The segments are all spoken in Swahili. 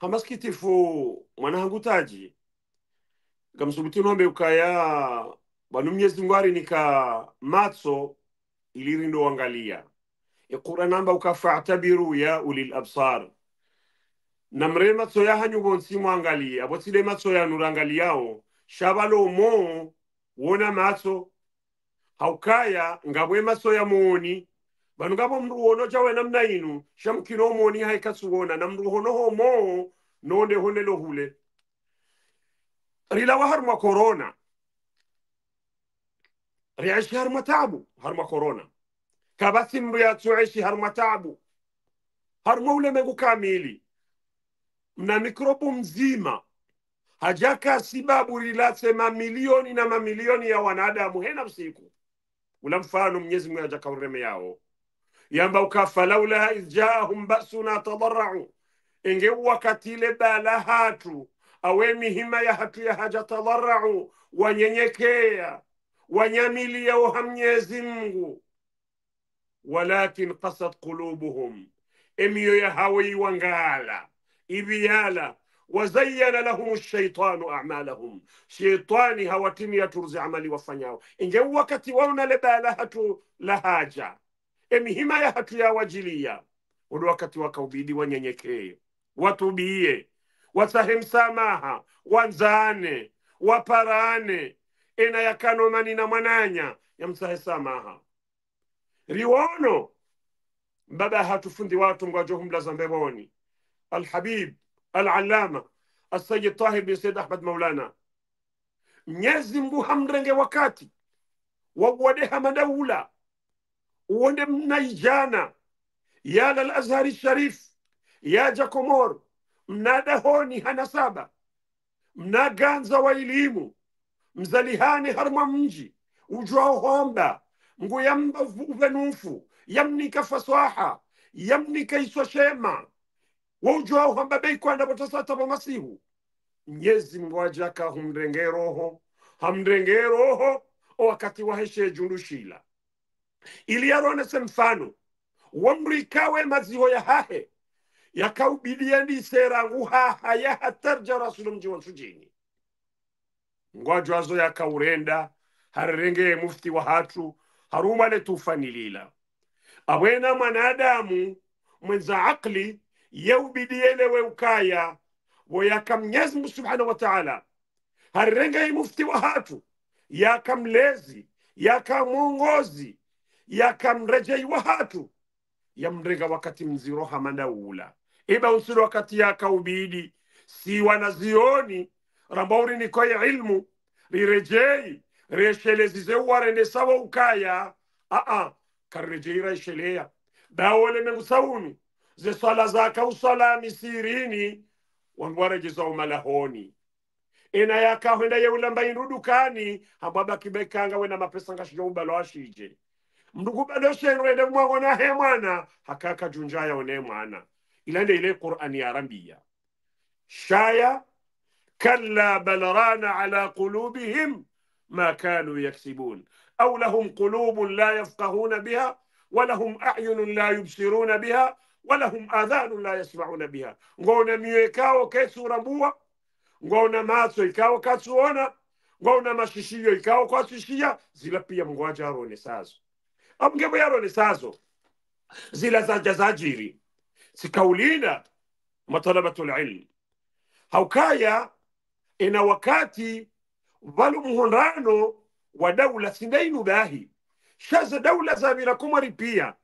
hamaskitifu mwanahangutaji gamsubutinombe ukaya banu mnyezi ngwari nika matso ndo wangalia e namba amba ukafatabiru ya ulil absar namre matso ya hanyubonsi mwangalia botsile matso ya nurangaliao shabalo mo wona matso haukaya ngabwe matso ya muoni vanu ngavo mndu wono chawe namna inu shamkino omoni haikasuwona na mndu hono homo nonde honelo hule rilawa harma korona riashi harma tabu harma korona kabathimru yatuishi harma tabu harma ule ulemengu kamili mna mikrobu mzima hajaka sibabu rilasema mamilioni na mamilioni ya wanadamu hena msiku ula mfano mnyezi mwe hajaka ureme yao ينبوك فلولا إذ جاءهم بأسنا تضرعوا إن وكتي لبالهاتو awe mihima ya hatu ya haja tadharau wanyenyekea wanyamilia uhamnyezi mngu walakin kasat qulubuhum emiyo ya hawe iwangala ibiyala wazayana lahum shaitanu amalahum shaitani hawatini yaturzi amali wafanyao inge wakati wauna lebala hatu la haja emihima ya hatu ya wajilia uli wakati wakaubidi wanyenyekee watubie wasahe msamaha wanzaane waparane ena yakanomani na mwananya msahe samaha riwono mbaba hatufundi watu humla za mbewoni alhabib alalama asayid tahir bin said ahmad maulana mnyezi mbuha hamrenge wakati wagwadeha madaula wonde mnaijana yaala al azhari sharif yaja komor mnadahoni hana saba mnaganza wa elimu mzalihane harmwa mji ujwao homba nguyamba uvenufu yamnika faswaha yamnika iswa shema waujwao hamba beikwanda votasata vamasihu mnyezi mungu roho humrengeroho hamrengeroho wakati waheshe jundushila ili iliyaronese mfano wamrikawe maziho ya hahe yakaubidieni serangu haha yahatarja rasulu mji wansu jini ngwajwazo yakaurenda harerenge mufti wa hatu harumale tufanilila awena mwanadamu mwenza akli ukaya weukaya woyaka mnyezimngu subhanahu wa taala harerenge mufti wa hatu yaka mlezi yaka mwongozi yakamrejeiwa hatu yamrega wakati mziroha manaula iba usiri wakati yakaubidi si wanazioni rambauri nikoye ilmu rirejei reshelezize warende sawa ukaya aa karrejei raisheleya dawolemengu ze swala zaka uswala misirini wanwarejeza umalahoni ina yakahwenda yeulamba indudukani hambwabakibekanga wena mapesa ngashija ubalo ashije mndugu bado shenrede mwagona he mwana hakaka junjaya yaone mwana ilande ile Qur'ani ya rambiya shaya kalla balarana ala على ma kanu كانوا يكسبون أو لهم قلوب لا يفقهون بها ولهم أعين لا يبصرون بها ولهم آذان لا يسمعون بها ngona mioyo ikao kesurambua ngona maso ikao kasuona ngona mashishio ikao kwasishia zila pia mngwaja arone amgebo yaro sazo zila za jazajiri sikaulina matalabatu lilmi haukaya ina wakati valu muhondano wa daula sindainu dahi shaza daula za kumari pia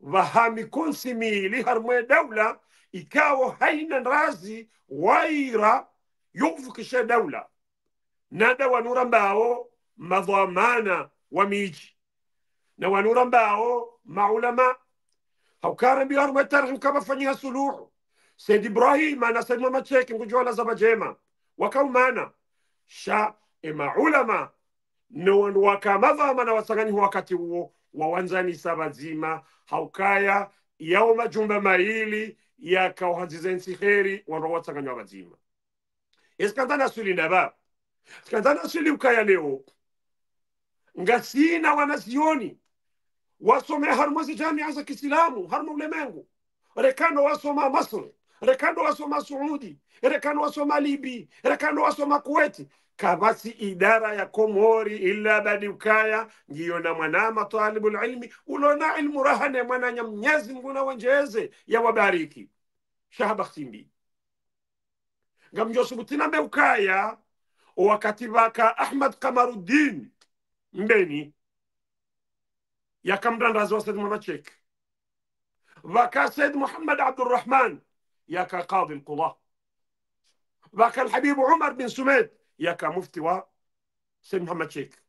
vahami konsimili harmwe daula ikawo haina razi waira yokuvukisha daula nada wanura mbao madhamana wa miji نوالو رمباو مع علماء او كارم بيار وترغم كما فنيها سلوح سيد ابراهيم انا سيد محمد شيخ نقول زبجيما وكومانا sha emaulama niwanwakamavama na wasanganyihu wakati huo wawanzanisa sabazima haukaya yao majumba maili yakauhazizensi heri wanowasanganywa vazima esikanzanaswili ndava sikanzanaswili ukaya leo ngasina wanasioni wasomee harumasi jamia za kisilamu haruma ulemengu rekano wasoma Masr rekando wasoma suudi rekano wasoma libi rekando wasoma kuweti kabasi idara ya komori badi ukaya ngiyo na mwanama talibul ilmi ulona ilmu rahane mwananya mnyezi nguna wenjeze ya wabariki shahabakhsimbi ngamjosubutina mbeukaya wakati vaka ahmad kamaruddin mbeni يا كمدران رازوا سيد محمد شيك وكا سيد محمد عبد الرحمن يا كاقاضي القضاء وكا الحبيب عمر بن سميد يا كمفتي و سيد محمد شيك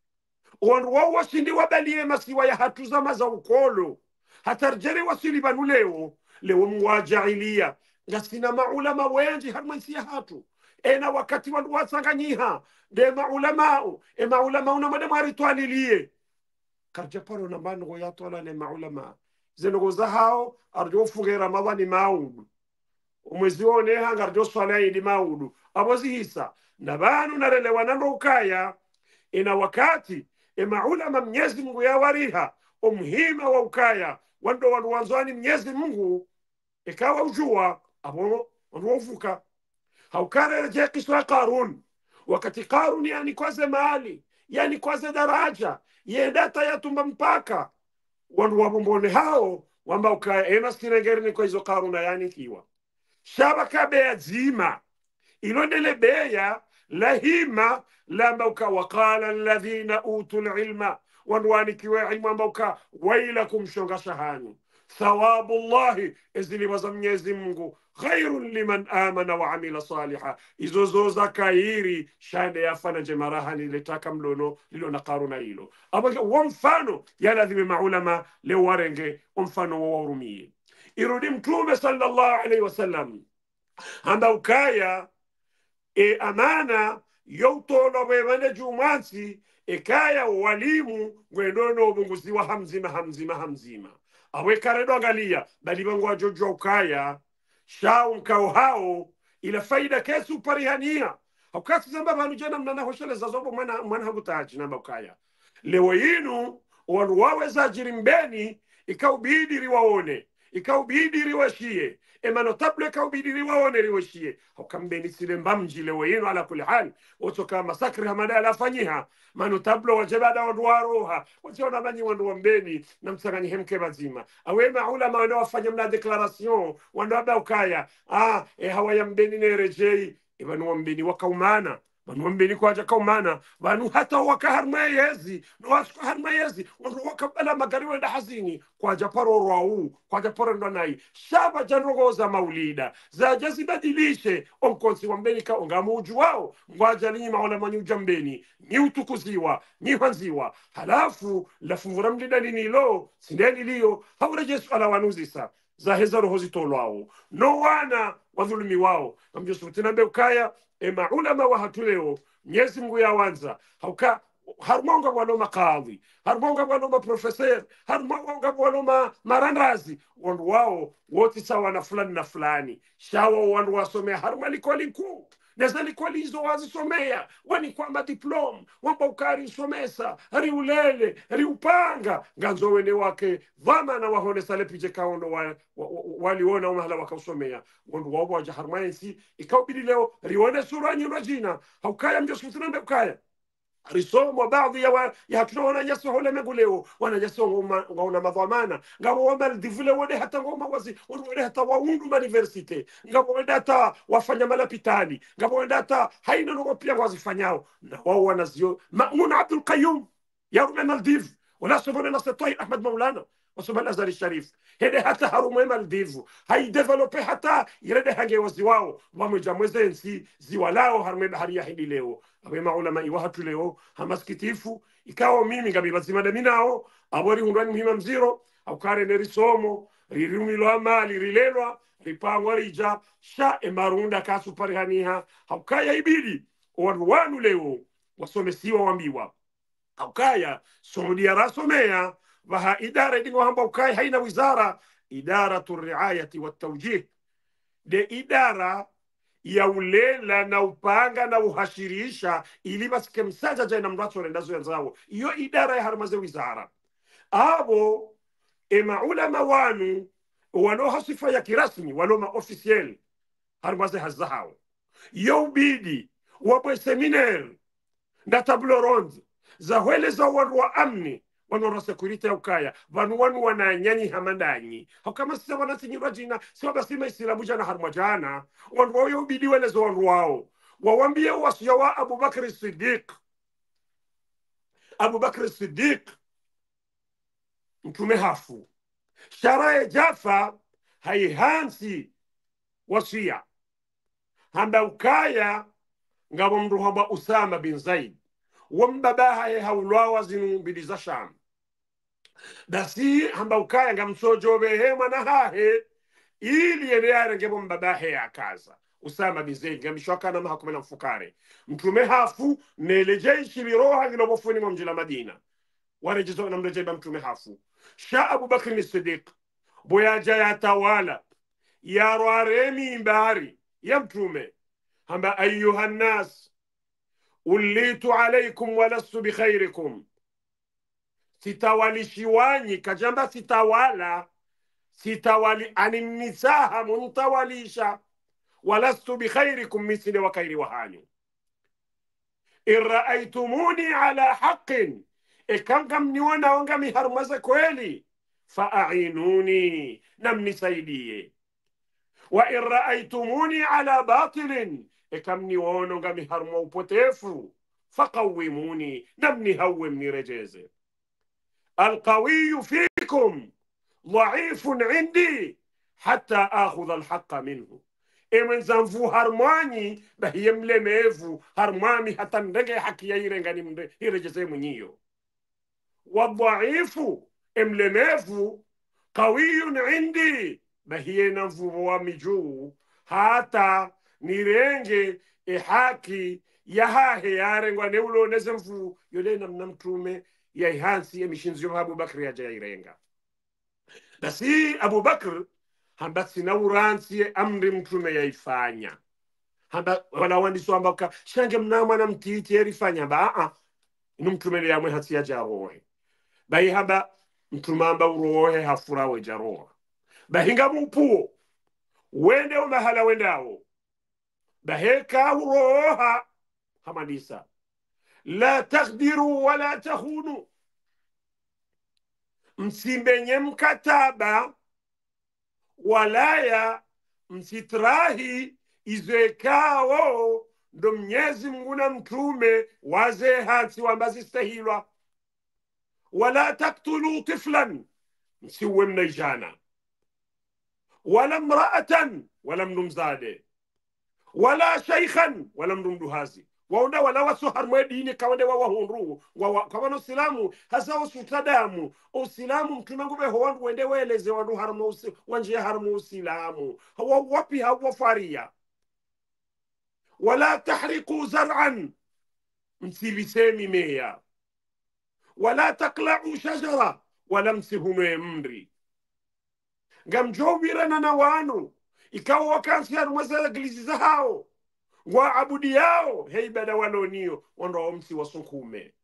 وان روو سيدي وبليه مسي ويا هاتوزا مازاو كولو هترجري وسيلي بانو ليو ليو مواجعيليا غاسينا مع علماء وين جهر من سيهاتو انا وكاتي وانو واسا غنيها دي مع علماء اما علماء ونما دي مارتواني ليه paro na mango ya tola ne maulama zenogo zahao arjo fuge ramadhani maudu umwezi wone hanga arjo swala ili e maudu abozi hisa na banu na narelewa nando ukaya ina e wakati e maulama mnyezi mungu ya wariha umhima wa ukaya wando wandu wanzani mnyezi mungu ikawa e ujua abo wanu wandu haukare haukarere jekiswa karun wakati karun yani kwaze maali yani kwaze daraja yendata tayatumba mpaka wandu wabombone hao wamba ukaena ni kwa hizo karuna kiwa shabaka beya dzima ilondele beya lahima lamba uka wakala lathina utu lilma wandu wanikiwe ilmu amba uka waila kumshonga shahanu thawabu llahi ezili za mnyezi mungu khairun liman amana wa amila saliha izo izozo zakairi shade ya fana je maraha niletaka mlono lilo na karuna hilo abake wa mfano ya yalazime maulama le warenge wa mfano wa waurumie irudi mtume sallallahu alaihi wasallam anda ukaya e amana youtolo wevane jumansi ekaya walimu ngwendono obunguziwa hamzima hamzima hamzima awekaredo angalia bali bangu jojo ukaya mkao hao ila faida kesu parihaniya jana mna jena mnana za zobo mwana mwana hakutaaji namba ukaya lewo yinu wawe za mbeni ikaubidiri riwaone ikawubidiriwashiye emano tablo riwashiye hokambendisile mbamjile weyino ala kuli hali wotoka masakri hamada alafanyiha tablo wajebada wandu waroha wajona manyi wandu wambeni na msanganyi hemke bazima awema ulama wanda mna deklarasion wanda wada ukaya ah, e eh, hawayambeni mbeni nerejei ivanuwa wakaumana banombeni kwaja kaumana vanu hata wakaharma yezi nowasuka harma yezi wanro wakabala magari wenda hazini kwaja parorwau kwaja parendwa nai shaba janrogoza maulida zaja zibadilishe onkonsi wambeni ka ongamuuju wao ngwaja linyi maolamani ujambeni ni utukuziwa ni hanziwa halafu lafumvura mlida linilo sindeni liyo jesu ala wanuzisa zaheza roho zitolwawo no wana wadhulumi wao amjosufutinambe ukaya emaulama wahatuleo mnyezi mngu yawanza hauka harumonga bwano makadhi harumonga bwano maprofeser harumonga bwano marandazi wandu wao wote sawa na fulani na fulani shawa wandu wasomea harumalikolinku nezali izo wazisomea wani kwamba diplomu wamba ulele riulele upanga nganzo wene wake vamana wahonesale pije kaono wa, wa, wa, waliona umahala wakausomea wandu wawo wajaharumaensi ikaubidi leo rione sura nyino jina haukaya mjosufutinambe ukaya risomo baadhi ya, wa, ya tunawananyasi waulamengu leo wananyasi ngaona madhamana ngabo wode hata ngoma wazi wode hata waundu mauniversite ngabo wende hata wafanya malapitani ngabo wende hata haina nogo pia wazifanyao na wao wanazio mamun abdulqayum yarume maldiv wala sovone ahmad maulana wasoma Nazari Sharifu hede hata harumwe Maldivu haidevelope hata irede hange wazi wao wamweja mwezensi ziwa lao harumwe bahari ya Hindi leo awe maulama iwa hatu leo hamaskitifu ikawa mimi ngabi dami nao abori hundwani muhima mziro aukare nerisomo rirumilwa amali rilelwa ripangwa rija sha emarunda kasu kasuparihaniha haukaya ibidi owaruwanu leo wasomesiwa wambiwa haukaya somudia rasomea vaha idara hamba ukai haina wizara idaratu riayati watawjih de idara ya ulela na upanga na uhashirisha ili basike na ina mndatsore ndazo yanzawo iyo idara ya harmaze wizara abo emaulama wanu waloha sifa ya kirasmi waloma ofisieli harmaze hazahao iyo ubidi wabwe seminar na tabloronzi zahwele za wa amni wano olwasekurite ukaya vanu wanu wananyanyi hamadanyi hakama sisa wanasinyiva jina siwa basima isilamu jana harumwa jana wandu wao yaubidiwe nezo wandu wao wawambie wasiya wa abubakari sidiq abubakari sidiq mtume hafu shara ya jafa haihansi wasiya hamba ukaya ngawa mndu usama bin zaid wambabaha yehaulwawa zinu mbidi za sham basi hamba ukaya ukayanga msojovehe hahe ili yenearengemo mbabahe yakaza usama bizenga mishwakana mahakumela mfukare mtume hafu nelejeshi viroha vilovofunimo mjila madina warejezo ba mtume hafu sha abubakrin sidik boyaja yatawala yarware imbari ya mtume hamba ayuha ulitu alaikum walastu bikhairikum sitawalishiwanyi kajamba sitawala sitawali aninisaha muntawalisha walastu bikhairikum misile wa khairi wahanyu in raaitumuni ala haqin ekanga mniona wanga miharumaze kweli faainuni na mnisaidie wa in raaitumuni ala batilin ekamniwononga miharumwa upotefu fakawimuni na mnihawe mnirejeze alqawiyu fikum dhaifun indi hata akhudha alhaqa minhu emwenza mvu harmwanyi dahiye mlemevu harmwami hata ndege haki yairengani irejeze munyiyo wadhaifu emlemevu qawiyun indi dahiye na mvuvo wa mijuu hata nirenge ehaki yahahe yarengwa neuloneze mvu yole namna mtume yaihansi emishinzi yomu abubakir yaja yairenga dasi abubakir hamba sinauransiye amri mtume yaifanya hamba wala wandiso hamba ka shange mnamwana mtiiti yarifanya hamba aa inu mtumele yamwe hasi yaja rohe bayi hamba mtume hamba urohe hafura weja roha bahinga mupuo wende umahala wendawo baheka uroha hamanisa لا تغدروا ولا تخونوا msimenye mkataba walaya msitirahi izwekawo ndo mnyezi mungu na mtume waze hansi wamba zistahilwa wala taktulu tiflan msiuwe mnaijana wala mraatan wala mndu mzade wala shaikhan wala mndu mduhazi waonda wala waso harumwe dini kawande wawa hundu wawa kabana usilamu hasa usutadamu usilamu mtume nguve howandu wende weleze wandu harumu wanjia harumu usilamu hawa wapi hawa faria wala tahriku zar'an msibise mimea wala taklau shajara wala msihumwe mri ngamjowirana na wanu ikawa wakansi harumwe za glizi za hao waabudi yao heibada waloniyo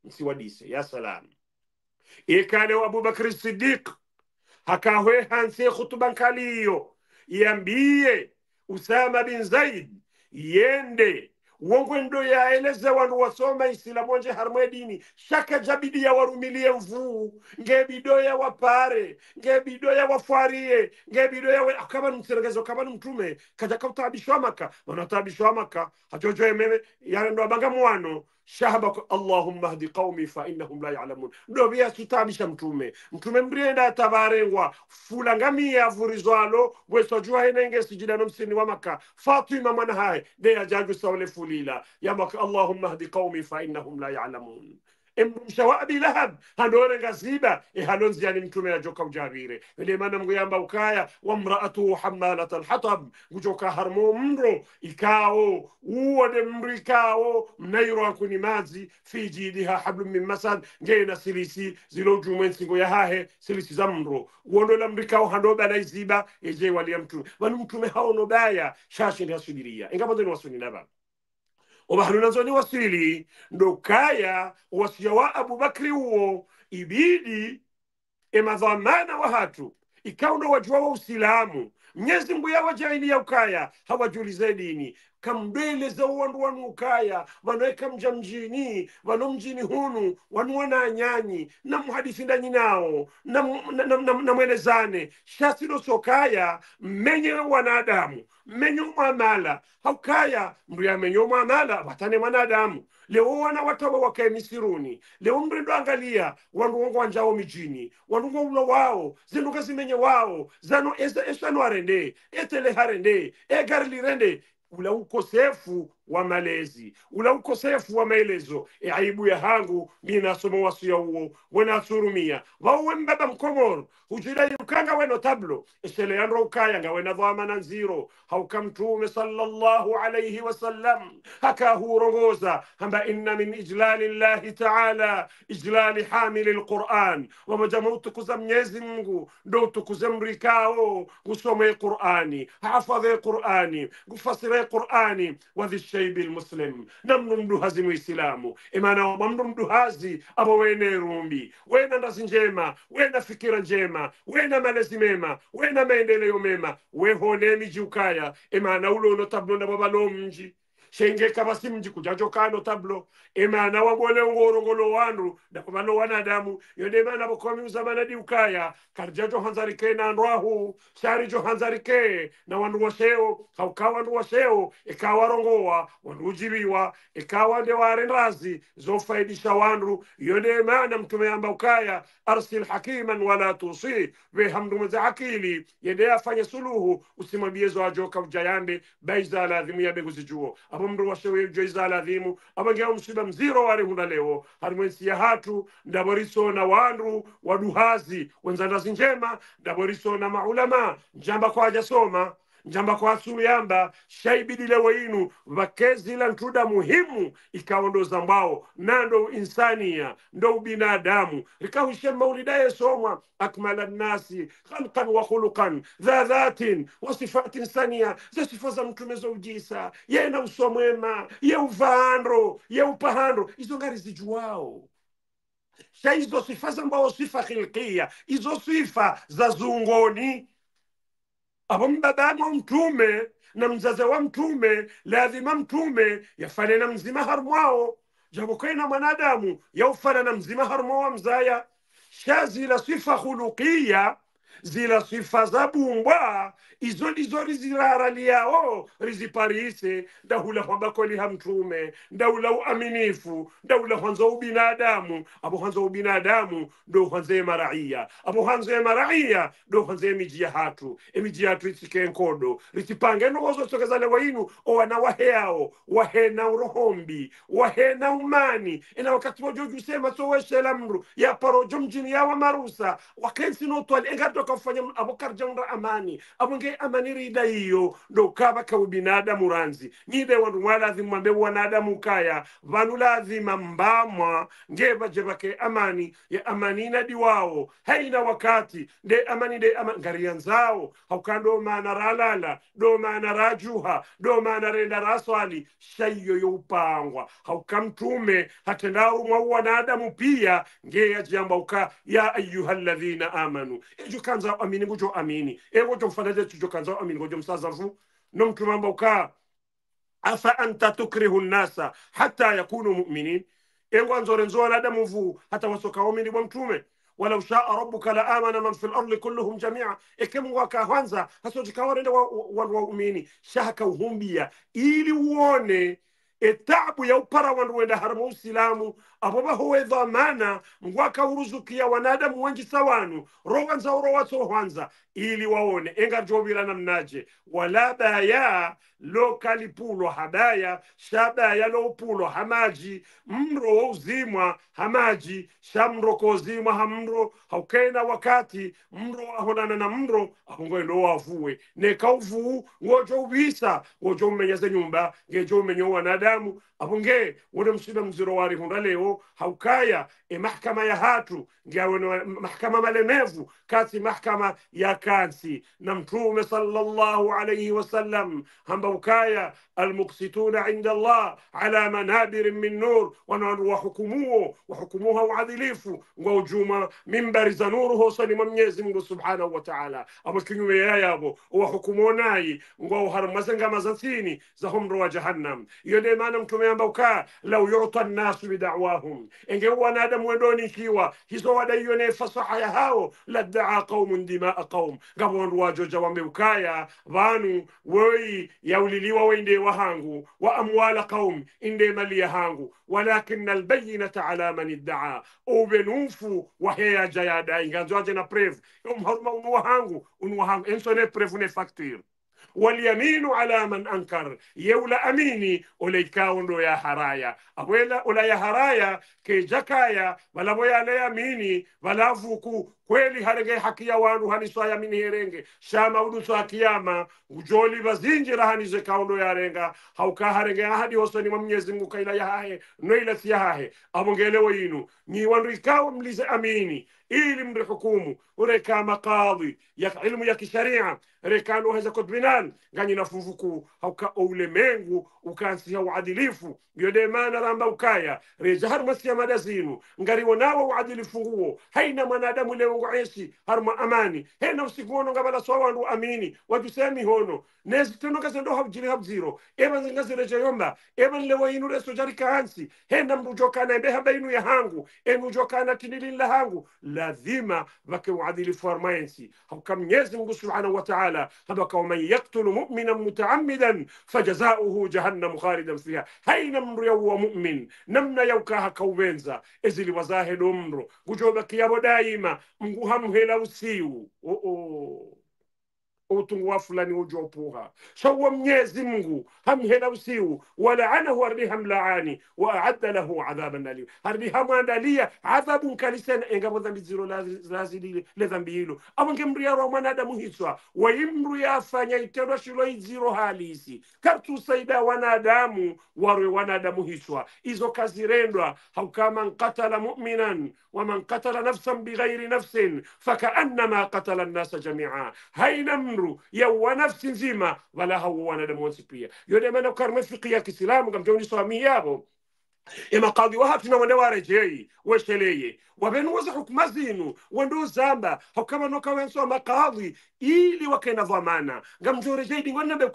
msi wa dise ya salam wa abubakri sidiq hakahwe hanse khutuba nkaliyo yambiye usama bin zaid yende wongwe ndo yaeleze wanu wasoma isilamonje harmwe dini shaka jabidi yawarumilie mvuu ngebidoya wapare ngebidoya wafwarie ngebidoya we... Ah, kama ni mseregezo kama ni mtume kaja kautabishwa maka manataabishwa maka hajojo emeve abanga muwano shahaba allahumma hdi qaumi fa innahum la yalamun ɗo ɓeya kitabisa mtume mtume mbrenda tabarengwa fulangami ya vurizwalo bweso juwa henenge sijidano msini wa makka fatima mwana haye de ya jaju sawle fulila yamaka allahumma hdi qaumi fa innahum la yalamun embumusha wa abi lahab e halonzi ehalonziyani mtume ya joka najoka ujabire elemana mnguyamba ukaya wa mraatu hamalat alhatab ngujoka harmo mro ikao uo de mrikao mnairo akuni mazi fi jidiha hablu min masad ngena silisi zilojumwe nsingo ya hahe silisi za mro uondo la mrikao hanoba iziba eje walia mtume wani mtume haono haonobaya shashindi hasubiria ingapo zeni wasuni baba ni wasili ndo kaya wasia wa abubakri uo ibidi emadhamana wahatu ikaundo ndo wajua wa usilamu mnyezi ya ukaya hawajulize dini uwandu wanu ukaya vanoeka mja mjini vano mjini hunu wanuwana anyanyi namuhadithi ndanyi nao namwelezane na, na, na, shasilosokaya mmenye wanadamu menye mwamala haukaya mndu menye mwamala watane mwanadamu leo wana watawa wakae misiruni leo mrendo angalia wandu wangu wanjao mijini wandu waula wao zinduka zimenye wao zano esano arende etele harende egarilirende mulher um cocefu wa malezi ula ukosefu wa maelezo e aibu ya hangu minasoma wasia uo wenatsurumia vauwe mbaba mkomoro hujira yukanga weno tablo eseleyanro ukayanga wena dhamana nziro hauka mtume sallallahu alaihi wasallam hakahurongoza hamba inna min ijlali llahi taala ijlali hamili lquran wamajama utukuza mnyezi mngu ndo utukuze mrikao gusome qurani hafadhe qurani gufasire qurani wadhish sheibi lmuslim namndu mduhazi muisilamu imana mwamndu mduhazi apo wene rumbi wena ndazi njema wena fikira njema wena malezi mema wena maendeleyo mema wehone miji ukaya imana ulono tabnonda bwabalomji shengeka pasi mjikuja chokano tablo emana wabole ngorongolo wandu nakuvano wanadamu yodemana vokomi uzamana ukaya karja jo hanzarike na nandwahu shari jo hanzarike na wandu waseo kauka wandu waseo ikawarongowa wandu ujibiwa ikawa ndeware ndazi zofaidisha wandu yodemana mtume amba ukaya arsil hakiman wala tusi vehamdumaza akili yende afanye suluhu usimwambie ajoka ujayande baiza lazimu yabeguzijuo apo mndu washewe joiza aladhimu apangiao mshiba mziro huna leo harimwensi ya hatu na wandu waduhazi wenzandazi njema na maulama njamba kwa ajasoma njamba kwasu yamba shaibidi lewo inu vakezi la nthuda muhimu ikaondoza mbao nando insania ndo ubinadamu rikahushe maulida yesomwa akmala nnasi khalkan wa khulukan dha dhatin wa sifatin sania za sifa za mtume za ujisa yena usomwema ye uvaandro ye upahandro izo ngari zijuwao sha izo sifa za sifa khilkia izo sifa za zungoni apo babamo mtume na mzaza wa mtume lazima mtume yafane na mzima harumwao japokuwa mwanadamu yaufana na mzima harumwa wa mzaya shazila sifa khuluqiya zila sifa za bumbwa izo ndizo rizirara liyao riziparise ndahulahwa bakoli ha mtume ndaula uaminifu ndaula hwanza ubinadamu apo hwanza ubinadamu ndo hwanza emaraiya apo hwanza emaraiya ndo hwanza emiji ya hatu emiji yatu itsike nkodo ritipange nogozo tsokezane wainu owana waheyao wahena urohombi wahena umani ena wakati wojo jusema soweshela mru yaparo jo mjini yawa marusa wakensi wakensinotoali engatoka kafanya abo karjanga amani abo nge amani rida iyo ndo kaba kawe binadamu ranzi ngide wandu walazimu mwambe wanadamu kaya vanu lazima mbamwa nge baje amani ya amani na diwao haina wakati de amani nde amani ngaria nzao haukando maana ralala do maana rajuha do maana renda raswali shaiyo youpangwa hauka mtume mwa wanadamu pia nge ya uka ya ayuha alladhina amanu ijuka kanza amini ngucho amini eko chomfanate chicho kanza amini ngocho msazafu nomchumamba ukaa afa anta tukrihu nnasa hata yakunu muminin ewo anzore nzo wanadamu vu hata wasokawomini bwa mtume walau shaa rabuka la amana man fi lardi kulluhum jamia ekemu wakahwanza hasochikawarende wandu waumini shahaka uhumbia ili uone etabu ya upara wandu wenda harama usilamu abo bahuwe ngwakauruzukia wanadamu wengi sawanu roga nzauro watsohwanza ili waone na mnaje wala baya lokalipulo habaya shabaya loupulo hamaji mro wauzimwa hamaji shamro kozimwa hamro haukena wakati mro ahonana na mro ahongoendo wavue nekauvuu ngojo uvisa nyumba ngejo umenye wanadamu apunge wone msina mziro wari hunda leo haukaya e mahkama ya hatu ndiaweno mahkama malemevu kasi mahkama ya kansi na mtume sallallahu alayhi wasallam hamba ukaya almuksituna inda allah ala manabirin min nur wahukumuo wahukumuha uadilifu ngwa ujuma mimbari za nuru hosani mnyezi mungu subhanahu wa taala amakinyume yayabo wahukumuonayi ngwa uharumazengama za za homro wa jahannam iyo nde maana mtume hamba lau yuta nnasu bidawahu لهم إن جوا نادم ودوني كيوا هزوا ديوني فصح يهاو لدعا قوم دماء قوم قبون واجو جوامي بوكايا بانو وي يوليليوا ويندي وهانغو وأموال قوم إندي ملي هانغو ولكن البينة على من ادعى بنوفو وهي جايا داين غانزواجنا بريف يوم هرما ونوهانغو ونوهانغو إنسوني بريف ونفاكتير walyaminu ala man ankar yewla amini oleikawondo ya haraya awela ola ya haraya ke jakaya le amini yamini valavuku kweli harege haki ya wanu ya mini herenge shama udu uduso kiyama ujoli vazinjira hanize kaundo ya renga hauka harege ahadi hosoni mwa mwenyezi mungu kaila yahahe noila thiyahahe abongele inu ni wandu ikawa mlize amini ili hukumu ureka makadhi ya ilmu ya kisharia rekalo heza kotbinan ganyi nafuvuku hauka mengu ukansi ya uadilifu yode mana ramba ukaya reza reja harmasiya madazinu ngari wanawa uadilifu huo haina mwanadamu lewengu eshi harma amani hena usikuono ngabala wandu amini watu semi hono nezi neziteno kazendo habjili eba eban zingazireja yomba eba lewo inu reso jari ansi hena mrujokana embe habainu ya hangu enu jokana tinilila hangu lazima vake uadilifu harmaensi hauka mnyezi mungu subhanahu wa ta'ala تعالى هذا ومن يقتل مؤمنا متعمدا فجزاؤه جهنم خالدا فيها هاي نمر يو مؤمن نمنا يوكاها كوبينزا ازل وزاهل أمر وجوبك يا دائما مهم مهلا وسيو أوه. utungu wa fulani ujo upuha sawa mnyezi mungu hamhena usiu walaanahu ardiha mlaani aadda lahu adhaban alim ardiha mwandalia adhabun nkalisena engabo dhambi zilo lazilile le dhambi hilo awange mriyarwa mwanadamu hiswa waimru yafanya itendwa shilo iziro halisi kartusaida wanadamu warwe wanadamu hiswa izo kazirendwa haukama nkatala muminan ومن قتل نفسا بغير نفس فكأنما قتل الناس جميعا haina mru ya wanafsi nzima wala hau wanadamu wansi pia yone maana fiki ya kisilamu gamjaunisoamii yabo imakadhi wahatina wende warejei wesheleye wavenuweza hukuma zinu wendo zamba makadhi ili wakena dhamana ngamjorejei dingonnabe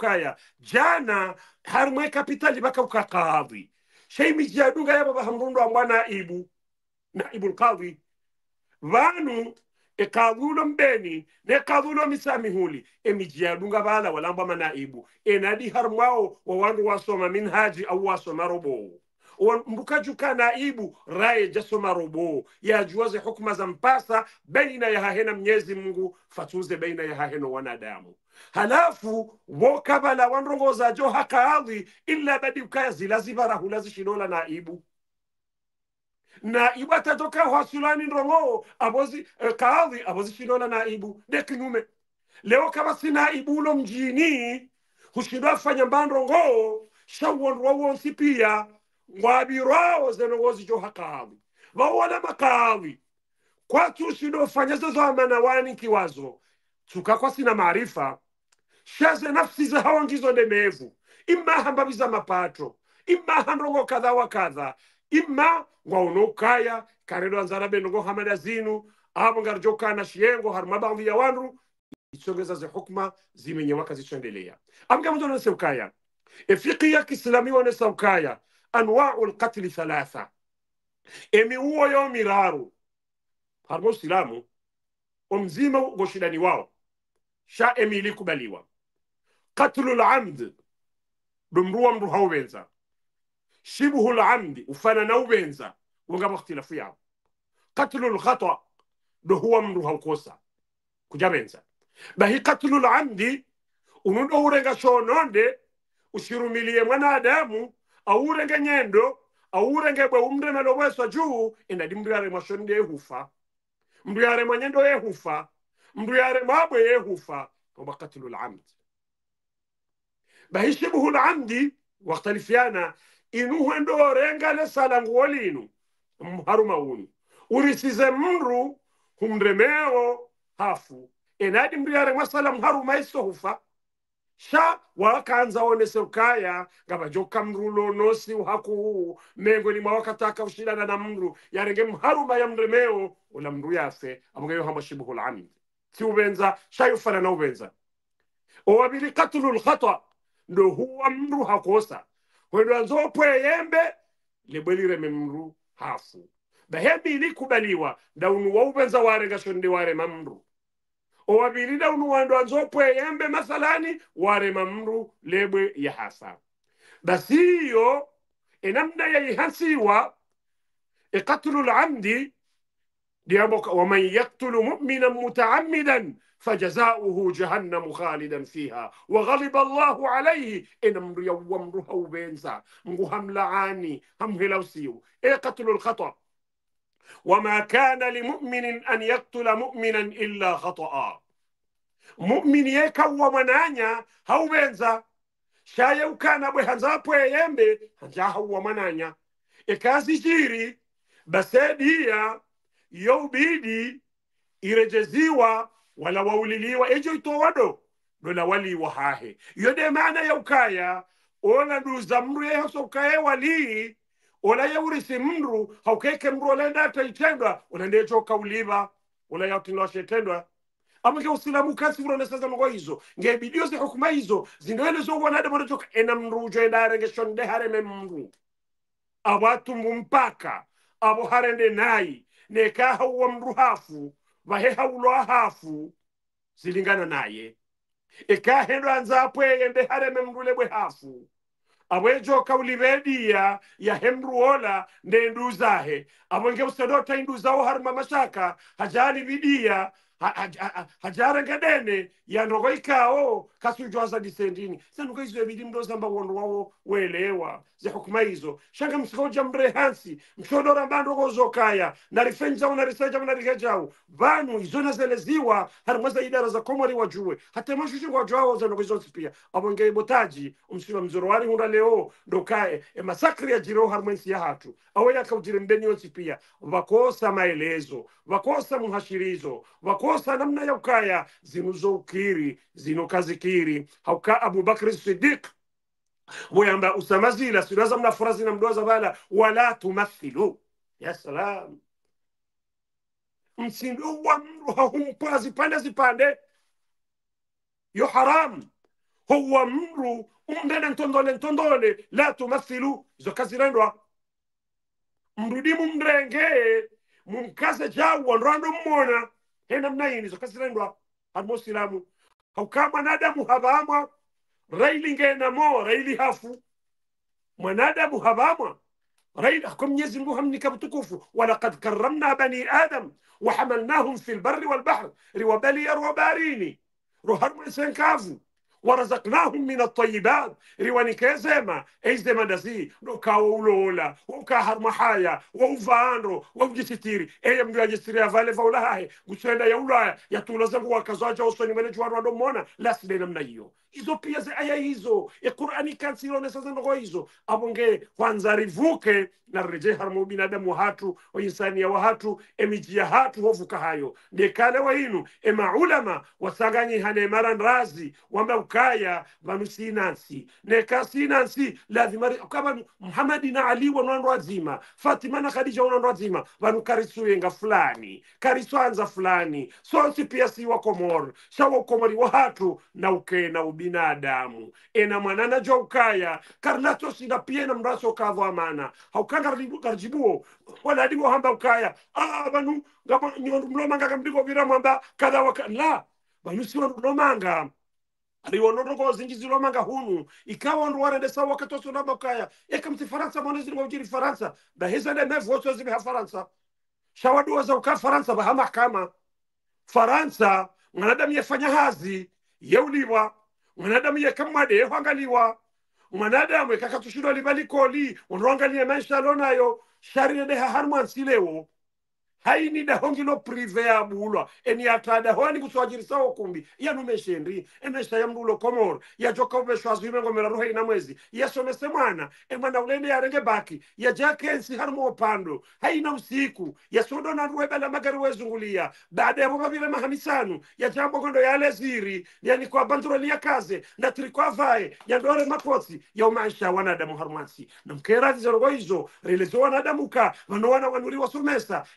jana harumwe kapitali baka ukakadhi shei mijadunga yabo bahamrundo naibul kadhi vanu ekavulo mbeni nekavulo misamihuli emijiyadunga vala walambwa manaibu enadi wa wawandu wasoma minhaji au wasoma robo robowu mbukajuka naibu raye jasoma robo yajuwaze hukma za mpasa baina ya hahena mnyezi mungu fatuze baina ya haheno wanadamu halafu wokavala jo hakaadhi illa badi ukaya zilazivarahu lazishinola naibu na ibu atatoka hwasulani ndongo abozi eh, kaadhi abozi abozishindwa naibu de kinyume leo kama si naibu ulo mjini hushindwa fanya mbandongo shawonrwa wonsi pia ngwabirwao zenongozi jo hakaadhi vawona makaadhi kwatu ushindwa fanya zezo wani kiwazo tuka kwa sina maarifa shaze nafsi za hawa ngizo ndemevu imma hambabiza mapato imma handongo kadha wa kadha imma nga onokaya karelo anzarabe nogo hamada zinu abo na shiengo haruma bandu ya wanru itsongeza ze hukma zimenyewaka zichoendelea amgamzo naseukaya efiqia kiislami ukaya anwau lqatli thalatha emiuo yo miraru haruma usilamu omzima goshidani wao sha emi ilikubaliwa qatlu lamd domruwa mruha hauwenza shibuhu lamdi ufanana ubenza wongaba ikhtilafu yabo katlu lkhata dohuwa mndu haukosa kujabenza bahi katlu lamdi unudohurenga shononde ushirumilie mwanadamu aurenge nyendo aurenge bwe umremelo bweswa juu endadi mndu yaremwa shonde yehufa mndu yaremwa nyendo yehufa mndu yaremwabwe yehufa oba katlu lamdi bahi shibuhu lamdi wakhtalifiana inu hwendo orenga lesala nguo linu mharuma unu urisize mru humremeo hafu enadi mndu yarengwa sala mharuma isohufa sha wakaanza onese ukaya ngavajoka mrulo nosi uhakuhuu mengoni mwa wakataka ushidana na mndu yarenge mharuma ya mremeo ula mndu yafe amugeyo hamba shibuhu lamd si uvenza shayufana na ubenza owavili katulu lkhata ndo huwa mru hakosa hwendwa nzopwe yembe libwelire memru hafu bahembi likubaliwa daunu waupenza ware ndi ware mamru owabili daunu wandwa nzopwe yembe mathalani ware mamru lebwe yahasa basi iyo enamna yaihasiwa ikatlu e lamdi diaboka waman yaktulu mumina mutaamidan فجزاؤه جهنم خالدا فيها وغلب الله عليه إن يوم رهو بينسا مهم لعاني هم هلوسيو اي قتل الخطأ وما كان لمؤمن أن يقتل مؤمنا إلا خطأ مؤمن يكوى منانيا هو بينسا shaye ukana bwe هو eyembe hanjaha uwamananya ekazi jiri basediya yobidi irejeziwa wala wauliliwa ejo ito itowado dola wali wahahe yode maana ya ukaya ona du zamru ya yehoso ukaye wali ola ya yeurisi mndu haukeke mru ola olaendata itendwa olaendecho kauliva ola ya yatinwashe tendwa amake usilamu kasi vura nesaza mgo hizo nge bidio yose hukuma hizo zo zindowelezo wanadamu anachoka ena mru enda mndu ujoendaarengeshonde hareme mndu awatumbu mpaka abo harende nai nekaha uwa mru hafu vaheha ulo ahafu zilingana naye ikahendo anzapwe yende hareme bwe hafu awejo kaulivedia yahemruola ndenduzahe avonge usedota induzawo haruma mashaka hajali vidia hajarenge dene yandogo ikao kasunjwaza disendini zandogo izo ebili mlozamba wondo wawo welewa hukuma izo shanga msikoja mre hansi mshodora mbandogo zokaya narifenjao nariseja narigejao vanu izo nazeleziwa harimwaza idara za komori wajue hata mashushi za zandogo izo sipia abonge botaji mzoro mzorowari hunda leo dokae e masakri ya jiro harimwensi ya hatu awela kaujire mbeni yonsipia vakosa maelezo vakosa muhashirizo vakosa kukosa namna ya ukaya zinuzoukiri zinokazikiri hauka abubakri sidik weyamba usamazila silaza mnafura na mdoza vala wala tumathilu ya salam msindo wa mru hahumpa zipande zipande yo haram huwa mru umdene ntondole ntondole la tumathilu izo kazirendwa mrudimu mndrengee mumkaze jawa nrwando mmona hena mnayenizo kasilengwa harimo silamu hauka mwanadamu habamwa raili mo raili hafu mwanadamu habamwa raili hakuka mwenyezi mungu hamnika mtukufu walakad karamna bani adam wahamalnahum fil barri wal lbari riwabali ya ruwabarini roharmo ensenkavu warazaknahum min atayibat riwanikezema eizemandasi noukawo uloola woukaharuma haya wouvaando woujisitiri eye mndu yajisiria vale vaulahahe guchenda yaulaya yatulaza nguwakazaja osoni mwene juwanu adomona lasile namna hiyo izo pia ze aya hizo iqurani kansironesa ndogo hizo abonge kwanza rivuke na reje harmo binadamu hatu wainsania wa hatu emijia hatu hovuka hayo ndekale wainu ema ulama wasanganyi hane maranrazi wamba kaya manusinansi nekasinansi lazima kama muhamadi na ali wanwandu azima fatima na khadija wanwandu azima vanu karisuyenga fulani kariswanza fulani sonsi pia si wakomor shawokomori wahatu na ukena ubinadamu ena mwanana jo ukaya karlatosina pia na mraso kadho amana haukanga karjibuo waladigo hamba ukaya ah, vanu mlomanga kamdigo vira mwamba kadha waka la vanu si vandu lomanga riwonodogowa zinji zilomanga hunu ikawa ondu warendesa wakatosola makaya eka mtifaransa mwanezi waujiri faransa bahizane mevuosozi beha faransa shawadu shawaduwaza uka faransa ba mahakama faransa mwanadamu yefanya hazi yeuliwa mwanadamu yekamwade yehuangaliwa mwanadamu ekakatushidwa libalikoli ondoangalie maisha alonayo sharinede hahanumwansilewo haini dahongilo prive yabulwa eni atada hoani kuswajirisa okumbi yanumeshenri emesha yamdulo komoro yajoka ubeshwazwime ngomera ruhe ina mwezi yasomese mwana emwana ulende yarenge baki yajakensi harumo opando haina usiku yasodo na ruhe bala magari wezungulia baada ya boba vile mahamisanu yajambo kondo yale ziri yani kwa banduro liya kaze na trikwa vae yandore makosi ya umaisha wanadamu harumasi na mkera zizorogo hizo relezo wanadamuka ka vanowana wanuriwa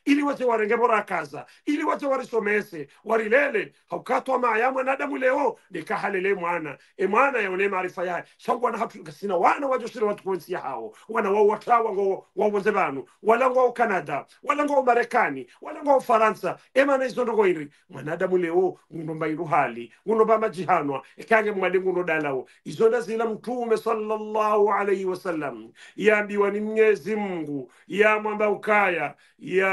ili bose warenge kaza ili wache warisomese warilele haukatwa maya mwanadamu leo nikahalele mwana e mwana yaone maarifa yaye hatu hatukasina wana wajosire watukuwensia hao wana wao watawa ngo wawoze banu wala ngo kanada wala ngo marekani wala ngo faransa emana izo ndogo iri mwanadamu leo ngunomba iru hali ngunomba majihanwa ekange mwade ngunodalawo izo zila mtume sallallahu alaihi wasallam yaambiwa ni mnyezi mungu mwamba ukaya ya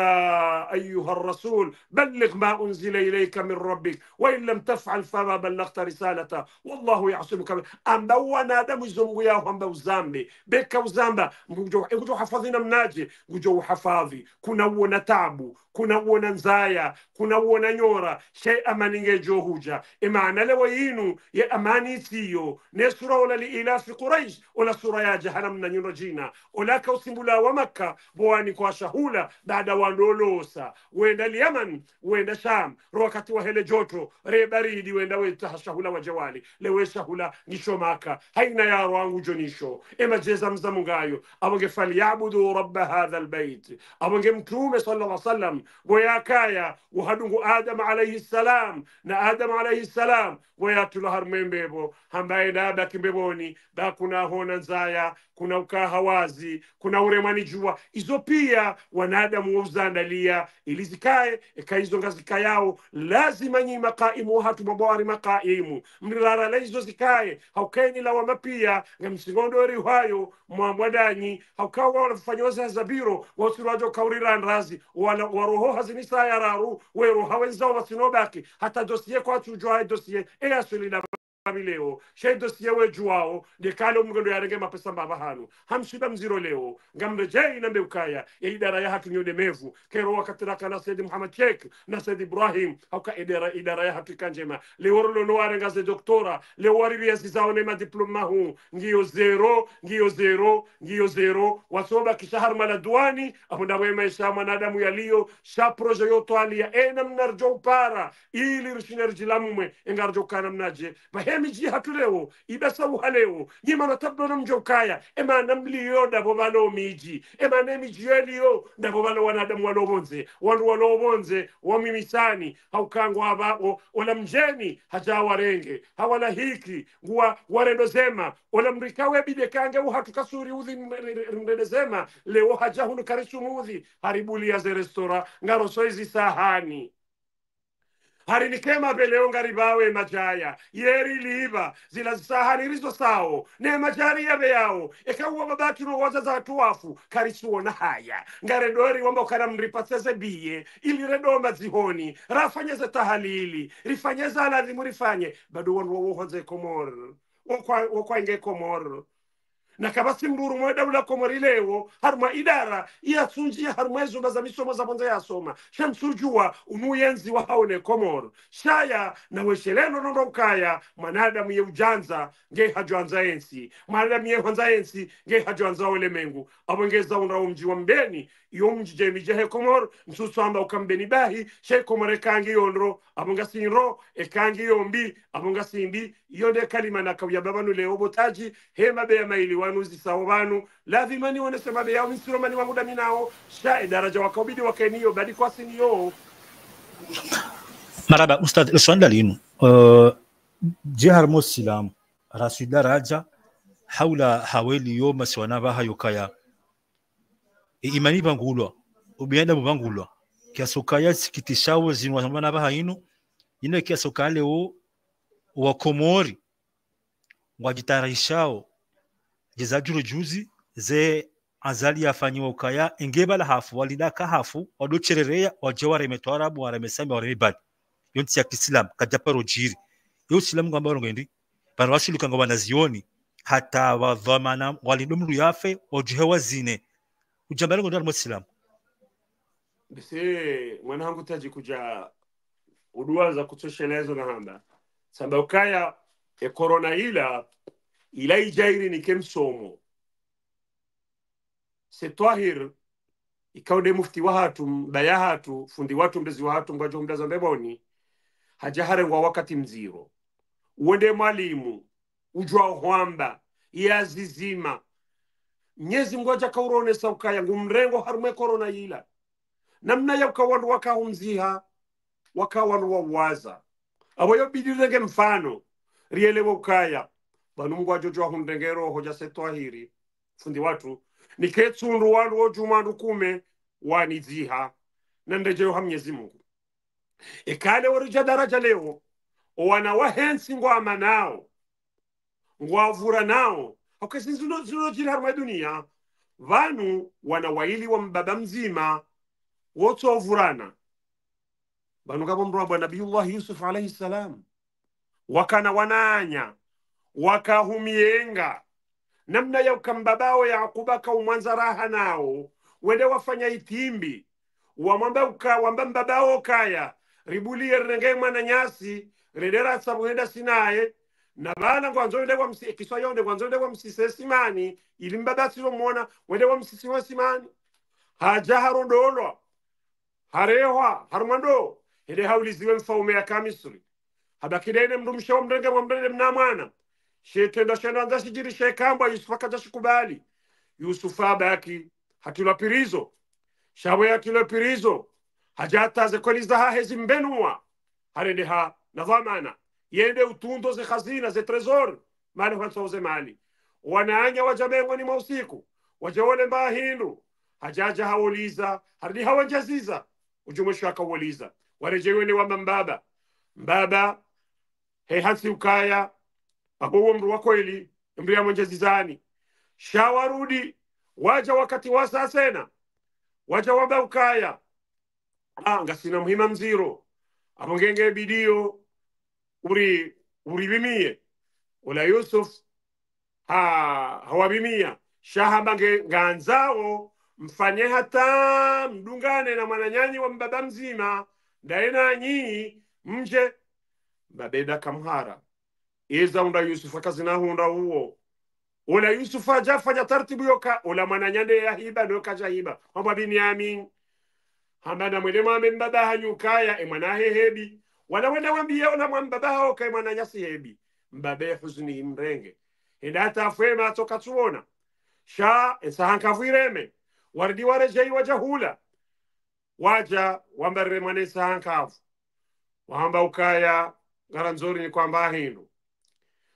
ايها الرسول بلغ ما انزل اليك من ربك وان لم تفعل فما بلغت رسالته والله يعصمك ام وانا دم زمويا هم بوزامي بك وزامبا وجو حفظنا مناجي وجو حفاظي كنو نتعبو kuna wona nzaya kuna wona nyora she amani ngejo huja imana lewa yinu ye amani tiyo ne sura ola li ilafi quraish ola sura ya jahannam na nyino jina ola ka usimbula wa makka bowani kwa shahula dada wandolosa wenda liyaman wenda sham wakati wa hele joto re baridi wenda weta shahula wa jawali lewe shahula ngisho maka haina yaro wangu jonisho ema jeza mzamu ngayo abonge falyabudu rabba hadha albayt abonge mtume sallallahu alaihi wasallam boyakaya wo haɗugo adama alayhi salam na adama alayhi salam woya tula har membebo hambaye nda bakimbeboni ba kuna hona nzaya kuna ukahawazi kuna uremani jua izo pia wanadamu wauzandalia ilizikae ekaizo ngazika yao lazima nyi makaimu hatu babawari makaimu mrilara leizo zikae haukeni lawama pia ngamsingondori hayo mwamwadanyi haukawa wanafanywaza zabiro wausiruwajo kaurirandarazi wala waro او ها زنی سایه را رو وی رو ها ونزا و سینو حتی دوسیه که ها تو جای دوسیه ای اصلی سلی leo shaido siyawe juwao oh. lekale omugendo yarenge mapesa mbava hanu hamshida mziro leo ngamre je inambe ukaya ya idara ya hatu nyodemevu kero wakatiraka na saidi muhammad Sheikh na saidi ibrahim hauka idara idara ya hatu kanjema leworo lono warenga ze doktora ya lewariri yasizaone madiploma hu ngiyo zero ngiyo zero ngiyo zero wasoba kishahar duani ahunda wema isha mwanadamu yaliyo sha proje yoto ali ya ena mnarjo upara ili rishinerji rishinerjilamumwe engarjo kana mnaje bahe emi jihat lewo iɓesawu lewo yimana tabɗonon jow kaya ema namliyo dabo balo miji ema nemi jiyeliyo dabo walo wanadamu walobonze wandu walobonze wamimisani haukango habaɓo ola mjeni haja warenge hawala hiki warendo warendozema ola mrikawe bidekange uhatukasuri udhi mrendezema lewo haja hunu haribuli ya ze restora soizi sahani harinikema peleo ngari majaya yeri liiva zila zisahanirizo sawo ne majari yave yawo ekauwa babakirowoza za tuwafu karisuona haya ngaredori wamba ukaramripaseze biye ili redoma zihoni rafanyeze tahalili rifanyeze alazimu rifanye bado wanruwowohoze komor wokwainge komoro na nakavasinguru mwa daula komwerilewo harma idara iyasunjia harumwa izumba za misomo zaponza yasoma shamsujua unuyenzi wa haone komoro shaya nawesheleno nondo ukaya mwanadamu ye ujanza nge hajwanza ensi mwanadamu ye hwanza ensi nge hajwanza mengu abongeza unrawo mji wa mbeni iyo mji jemijehe komoro msusamba ukambeni bahi shekomoro ekangi yonro abonga abongasinro ekangi yombi abongasimbi iyo nde kalima nakawuya babanule obotaji hema beya mailiwa wanu zisao wanu lathimani wone sema vyao wangu dami nao sha daraja wakaubidi wakaeniyo badi kwa siniyo maraba ustad uswanda linu uh, jihar musilam rasu daraja haula haweli yo masiwana baha yokaya e, imani bangulwa ubienda bangulwa kiasokaya sikitishawo zinwa zambana baha inu ino kiasokale wo wa komori jezajulo juzi ze azali yafanyiwa ukaya engebala hafu walidaka hafu wadocherereya waje wareme twarabu wareme sami wareme bali yonsi ya kisilamu kajaparo jiri yo silamu ngamba rongendi bana bashulukanga banazioni hata wadhamana walidumru yafe wajuhe wazine ujambalo ngondo muslimu bese mwanangu taji kuja uduwa za kutoshelezwa na hamba samba ukaya e korona ila ilay ni kem somo se twahir ikaude mufti wahatu daya hatu fundi watu mbezi wahatum ngwajo mdaza mbeboni wa wakati mziro uende mwalimu ujwa hwamba yazizima nyezi ngoja kaurone sauka yangu mrengo harume korona ila namna ya ukawandu wakahumziha wakawandu wawaza abo yobidilenge mfano rielewa ukaya banungu wajojo wahundengero hoja seto ahiri fundi watu niketsundu wandu wojumandu kume waniziha nandejeyo ha mungu ekale warija daraja leo wana wahensi ngwama nao ngwavura nao hakesi zinojiri haruma dunia vanu wana waili wa mbaba mzima wotsovurana vanu kavo mndu wa bwa nabiyullahi yusuf alaihi salam wakana wananya wakahumienga namna ya ukambabao yaquba kaumwanza raha nao wende wafanya itimbi wamwamba uka wamba mbabao kaya ribulie rinenge mwana nyasi redera sabuenda sinaye na bana kwanzo wende msi kiswa yonde kwanzo wende msi sesimani ili mbaba silo mwona wende wa msi wa simani haja harondolo harewa harmando hede hauliziwe mfaume ya kamisuri habakidene mdumsho mdenge mrenge wa mna mwana shetenda shenanza jiri shekambwa yusufu akaza shikubali yusufu abaki hatilapirizo shawe hatilapirizo hajataze kweliza hahe zimbenua harendeha na dhamana yende utundo ze hazina ze trezor mali hwansauze mali wanaanya wajamengoni ni mausiku wajawole mbaa hindu hajaja hawoliza haridi hawanjaziza ujumwisho warejewe ni wama mbaba mbaba hehansi ukaya ambao huo mru wa kweli mri ya mwenjezi zani shawarudi waja wakati wa sasena waja ukaya anga ah, sina muhima mziro apo ngenge bidio uri uribimie ola yusuf ha hawabimia shahabange nganzao mfanye hata mdungane na mwananyanyi wa mbaba mzima ndaenanyi mje mbabeda kamhara iza unda yusuf izaunda yusufa kazinahuunda ula yusuf yusufa jafanya tartibu yoka ula mwana nyande ya hiba no kaja hiba hamba bini amin hamba na mwele mwame mbaba hanyukaya imana hehebi wala wenda wambia ula mwame mbaba hoka imana nyasi hebi mbabe huzuni imrenge hata afwema atoka tuona sha ireme wardi warejei wajahula waja wambarire mwana ensahankavu wahamba ukaya garanzori ni kwamba hinu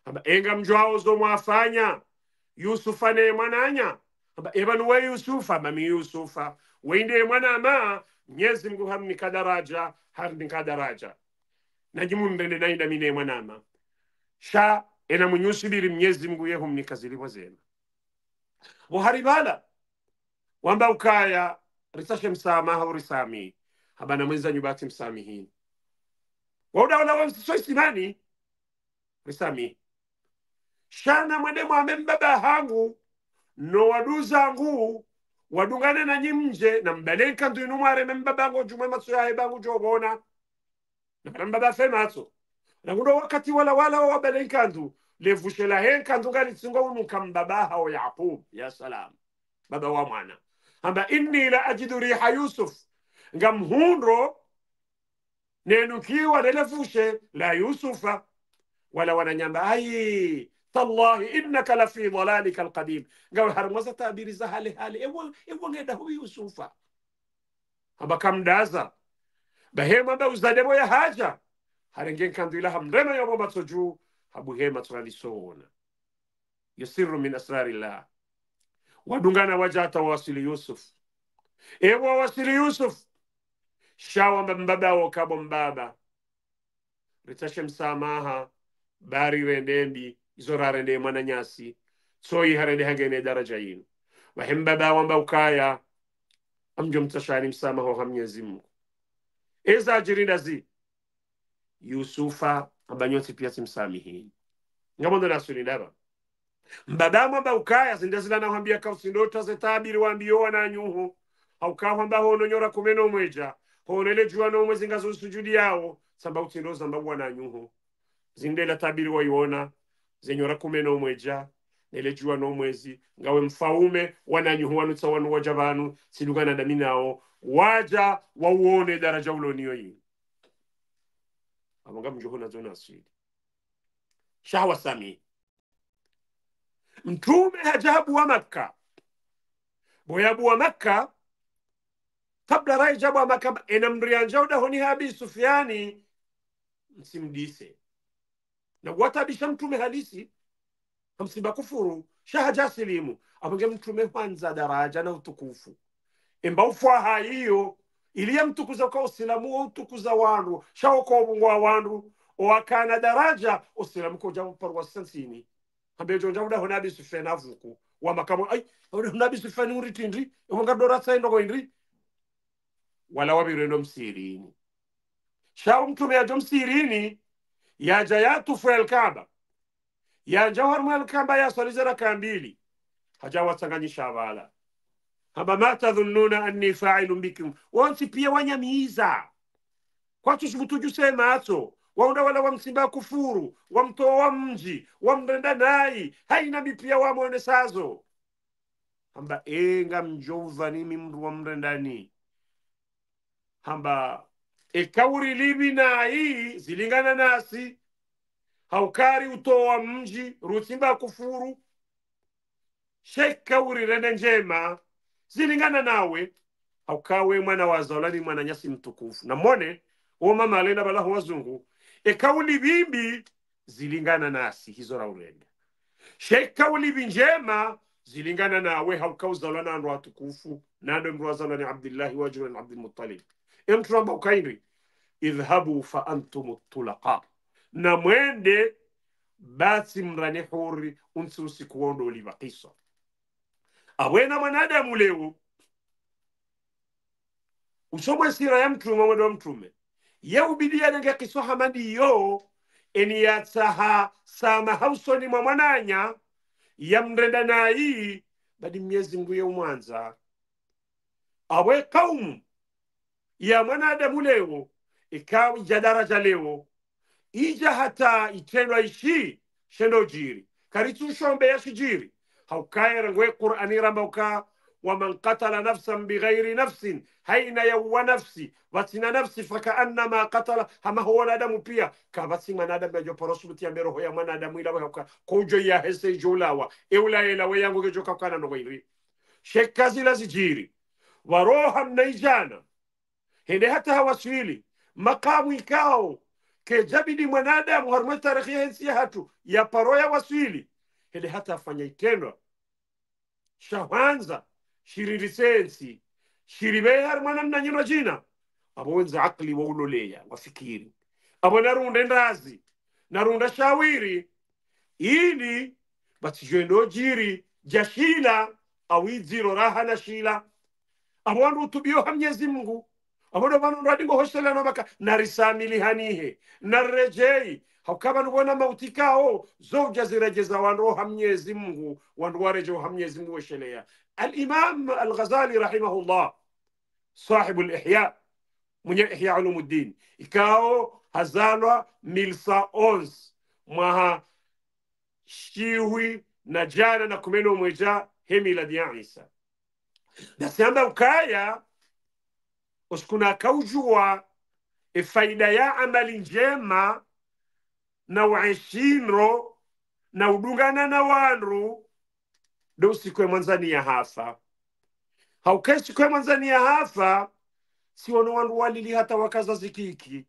aba enga mjwawo zomwafanya yusufa ne mwananya aba ebanuwe yusufa mami yusufa weinde mwana ma mnyezi mngu hamni kadaraja hamni kadaraja najimumbene nainda mine mwanama sha ena munyusibiri mnyezi mngu yehu kaziliwa zema buharibala wamba ukaya risashe msamaha urisami habana mwenza nyubati msamihini waudaona wamsisoisimani risamihi shana mwedemo amembaba hangu no waduza zangu wadungane na nyimje na mbeleka ndu jume mbalenka ya heba jumwe jogona na bangu fe nambaba na nangudo wakati wala wala wa mbeleka ndu levushe la henka ndu gani singo unu kambaba wa Yaakub ya salam baba wa mwana amba inni la ajidu riha Yusuf nga mhundro nenukiwa lelevushe la Yusufa wala wananyamba ayi تالله إنك لفي ضلالك القديم قال هرمزة تابير زهالي هالي إيوان إيوان إيه, إيه, إيه هو يوسوفا أما كم دازا بهيما بوزادي بويا حاجة هرنجين كان دولا هم رما يوم بتجو أبو هيما تراليسون يسر من أسرار الله wadungana wajata wasili yusuf ewa wasili yusuf shawa mbaba wakabo mbaba ritashe msamaha bari rendembi izorare nde mwana nyasi soyi soyihare nde hangene daraja yinu wahemba wamba ukaya amjo mtashani msamaha ha mwenyezi mungu eza zi yusufa abanyoti pia simsamihini ngamondo nasunidaba mbadamu amba ukaya zindazila na nahwambia kausindota zetabiri wambiyo wananyuho haukahwamba hononyora kumeno mweja honele juwa no mwezi nomwe zingazosujudi yao samba utindoza mbabu wananyuho zindela tabiri waiona zenyora kumi nomweja no mwezi ngawe mfaume wananyuhuwanutsa wanu waja vanu silukana dami nawo waja wauone daraja uloniyo yini amanga mjuhu nazo naswili shahwa sami mtume hajabu wa makka boyabu wa makka kabla rai jabu wa makka enamrianjauda honi habi sufiani msimdise na watabisha mtume halisi hamsimba kufuru shahaja silimu apange mtume kwanza daraja na utukufu emba ufwaha hiyo iliya mtukuza kwa usilamu wa woutukuza wandu wa wandu wakana daraja usilamu kwa paru kojaparwa sansini hambejonjaudaho nabi sufyan avuku uri tindri nabi dora sa indogo indri wala wabirendo msirini shawo mtume ajo msirini yanja yatufu elkaba yanja warumu elkaba yasolizera kambili haja wasanganyisha abala haba matadhununa anni failun bikum wonsi pia wanyamiiza kwatushivutujuseema atso waunda wala wamsimba kufuru wamtoa mji wamrenda nai haina mipia wamwonesazo hamba enga mjouva nimi wamrendani hamba ekauri libi nayi zilingana nasi haukari utowa mji rutimba kufuru shekauri rende njema zilingana nawe haukawe mwana wa zolani mwana nyasi mtukufu namone uwo mama alenda balaho wazungu ekauli bimbi zilingana nasi hizo raurenda shekauli binjema zilingana nawe haukauzaulana ando watukufu nando mruwazalani abdillahi wajulan abdilmutalibi Hem ukaini ukairi, idhhabu fa antum tulaqa, na mwende basi mrani huri unsi usikuondo ulibakiswa awena mwanadamu leo usomwe sira ya mtume mwendo wa mtume yeubidia nenge kiswa hamadiyo eni yatsaha sama hausoni mwa mwananya yamrenda nayi badi mnyezi nguye umwanza awe kaumu yamanadamu leo ikawa jadaraja leo ija hata itendwa ishi shendo jiri karitu shombe ya shijiri haukaya rangwe qur'ani ramauka ومن قتل نفسا بغير نفس هين يو نفسي واتنا نفسي فكأنما قتل هما هو نادم بيا كباتي من نادم يجو بروس بتيا مروه يا من نادم إلى ويهوكا كوجو يا هسي جولاوا إولا إلى ويهوكا جو كوكا نويري شكازي لازجيري وروحا نيجانا hende hata hawasili makamu ikao ke jabidi mwanadamu tarikhi hensi ya hatu ya paro ya wasili hende hata afanya itendwa shahwanza shiririsensi shiribe harumwana mnanyirwa jina abo wenza akli wa ululeya wa fikiri abo narunda ndazi narunda shawiri ili batijwendo jiri jashila awiziro raha na shila abo wandu utubioha mnyezi mungu amodo manu hostel hostela na baka narisamili hanihe narejei hakaba nubona mauti kao zoja zirejeza wanroha mnyezi mungu wanduwarejeha mnyezi mungu weshelea الإمام الغزالي رحمه الله صاحب الإحياء من إحياء علوم الدين إكاو هزالوا ميلسا أونس مها shiwi na jana na kumeno mweja Hemi ladia isa amba ukaya uskuna akaujua efaida ya amali njema na ueshinro na udungana na wanru ndo usikwe mwanzania hafa haukesikwe mwanzania hafa siwono wandu walili hata wakazazi kiki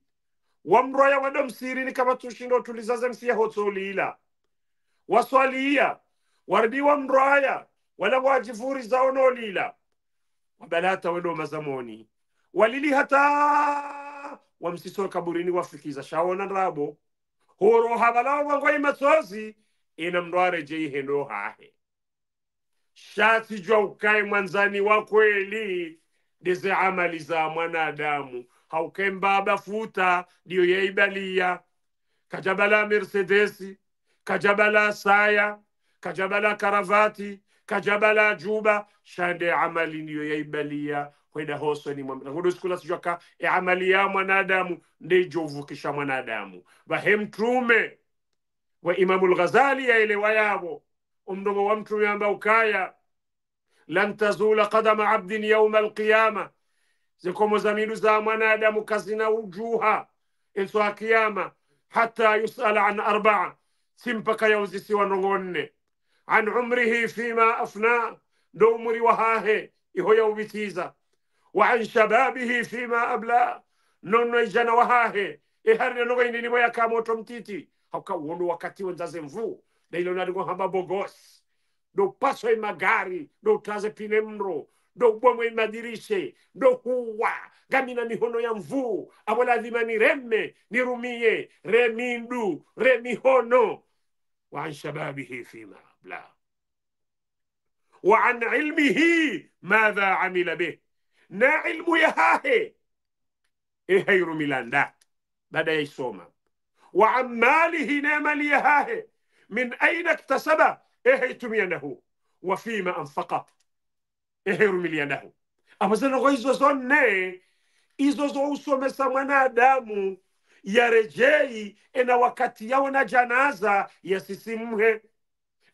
wamroya msirini kama tushindo tulizaze msiya hotsolila waswalia wardi wamroya wala wajivuri zaonolila wabalata wedoma zamoni hata wamsisoro kaburini wafikiza shawona nrabo horoha havalao vangwai matsozi ina mndware jeihendo hahe shati jwa ukae mwanzani wa kweli deze amali za mwanadamu mbaba futa ndiyo yeibalia kajabala mercedesi kajabala saya kajabala karavati kajabala juba shande amali ndiyo yaibalia kwenda hoso ni hosoni mwa ngodosikola sijwaka e amali ya mwanadamu kisha mwanadamu vahe mtume wa imamu lgazali ya ile yavo Umdogo wa mtume amba ukaya lan tazula qadama abdin yauma alqiyama zikomo za midu za mwanadamu kazina ujuha enso ya kiyama hata yusala an arbaa Simpaka ya uzisi wa nne an umrihi fima afna Do umri wahahe iho ubitiza. وعن شبابه فيما أبلى nonno e jana wahahe e harne nogoyni ni moya kamo tom titi hawka wono wakati wenzaze mvu dailo nadigo hamba bogos ndo paso e magari ndo taze pine mro ndo ubomwe e madirishe ndo huwa gamina mihono ya mvuu aboladhima niremme nirumie remindu remihono waan shababihi fima bla waan ilmihi madha amila bih na ilmu ya hahe ehairu milanda baada yaisoma wa amalihi na mali ya hahe min aina ktasaba ehaitumia nahu wa fima anfaqa ehairu miliandahu amazanogho hizo zonne izo zousomesa mwanadamu yarejei ena wakati yao na janaza yasisimhe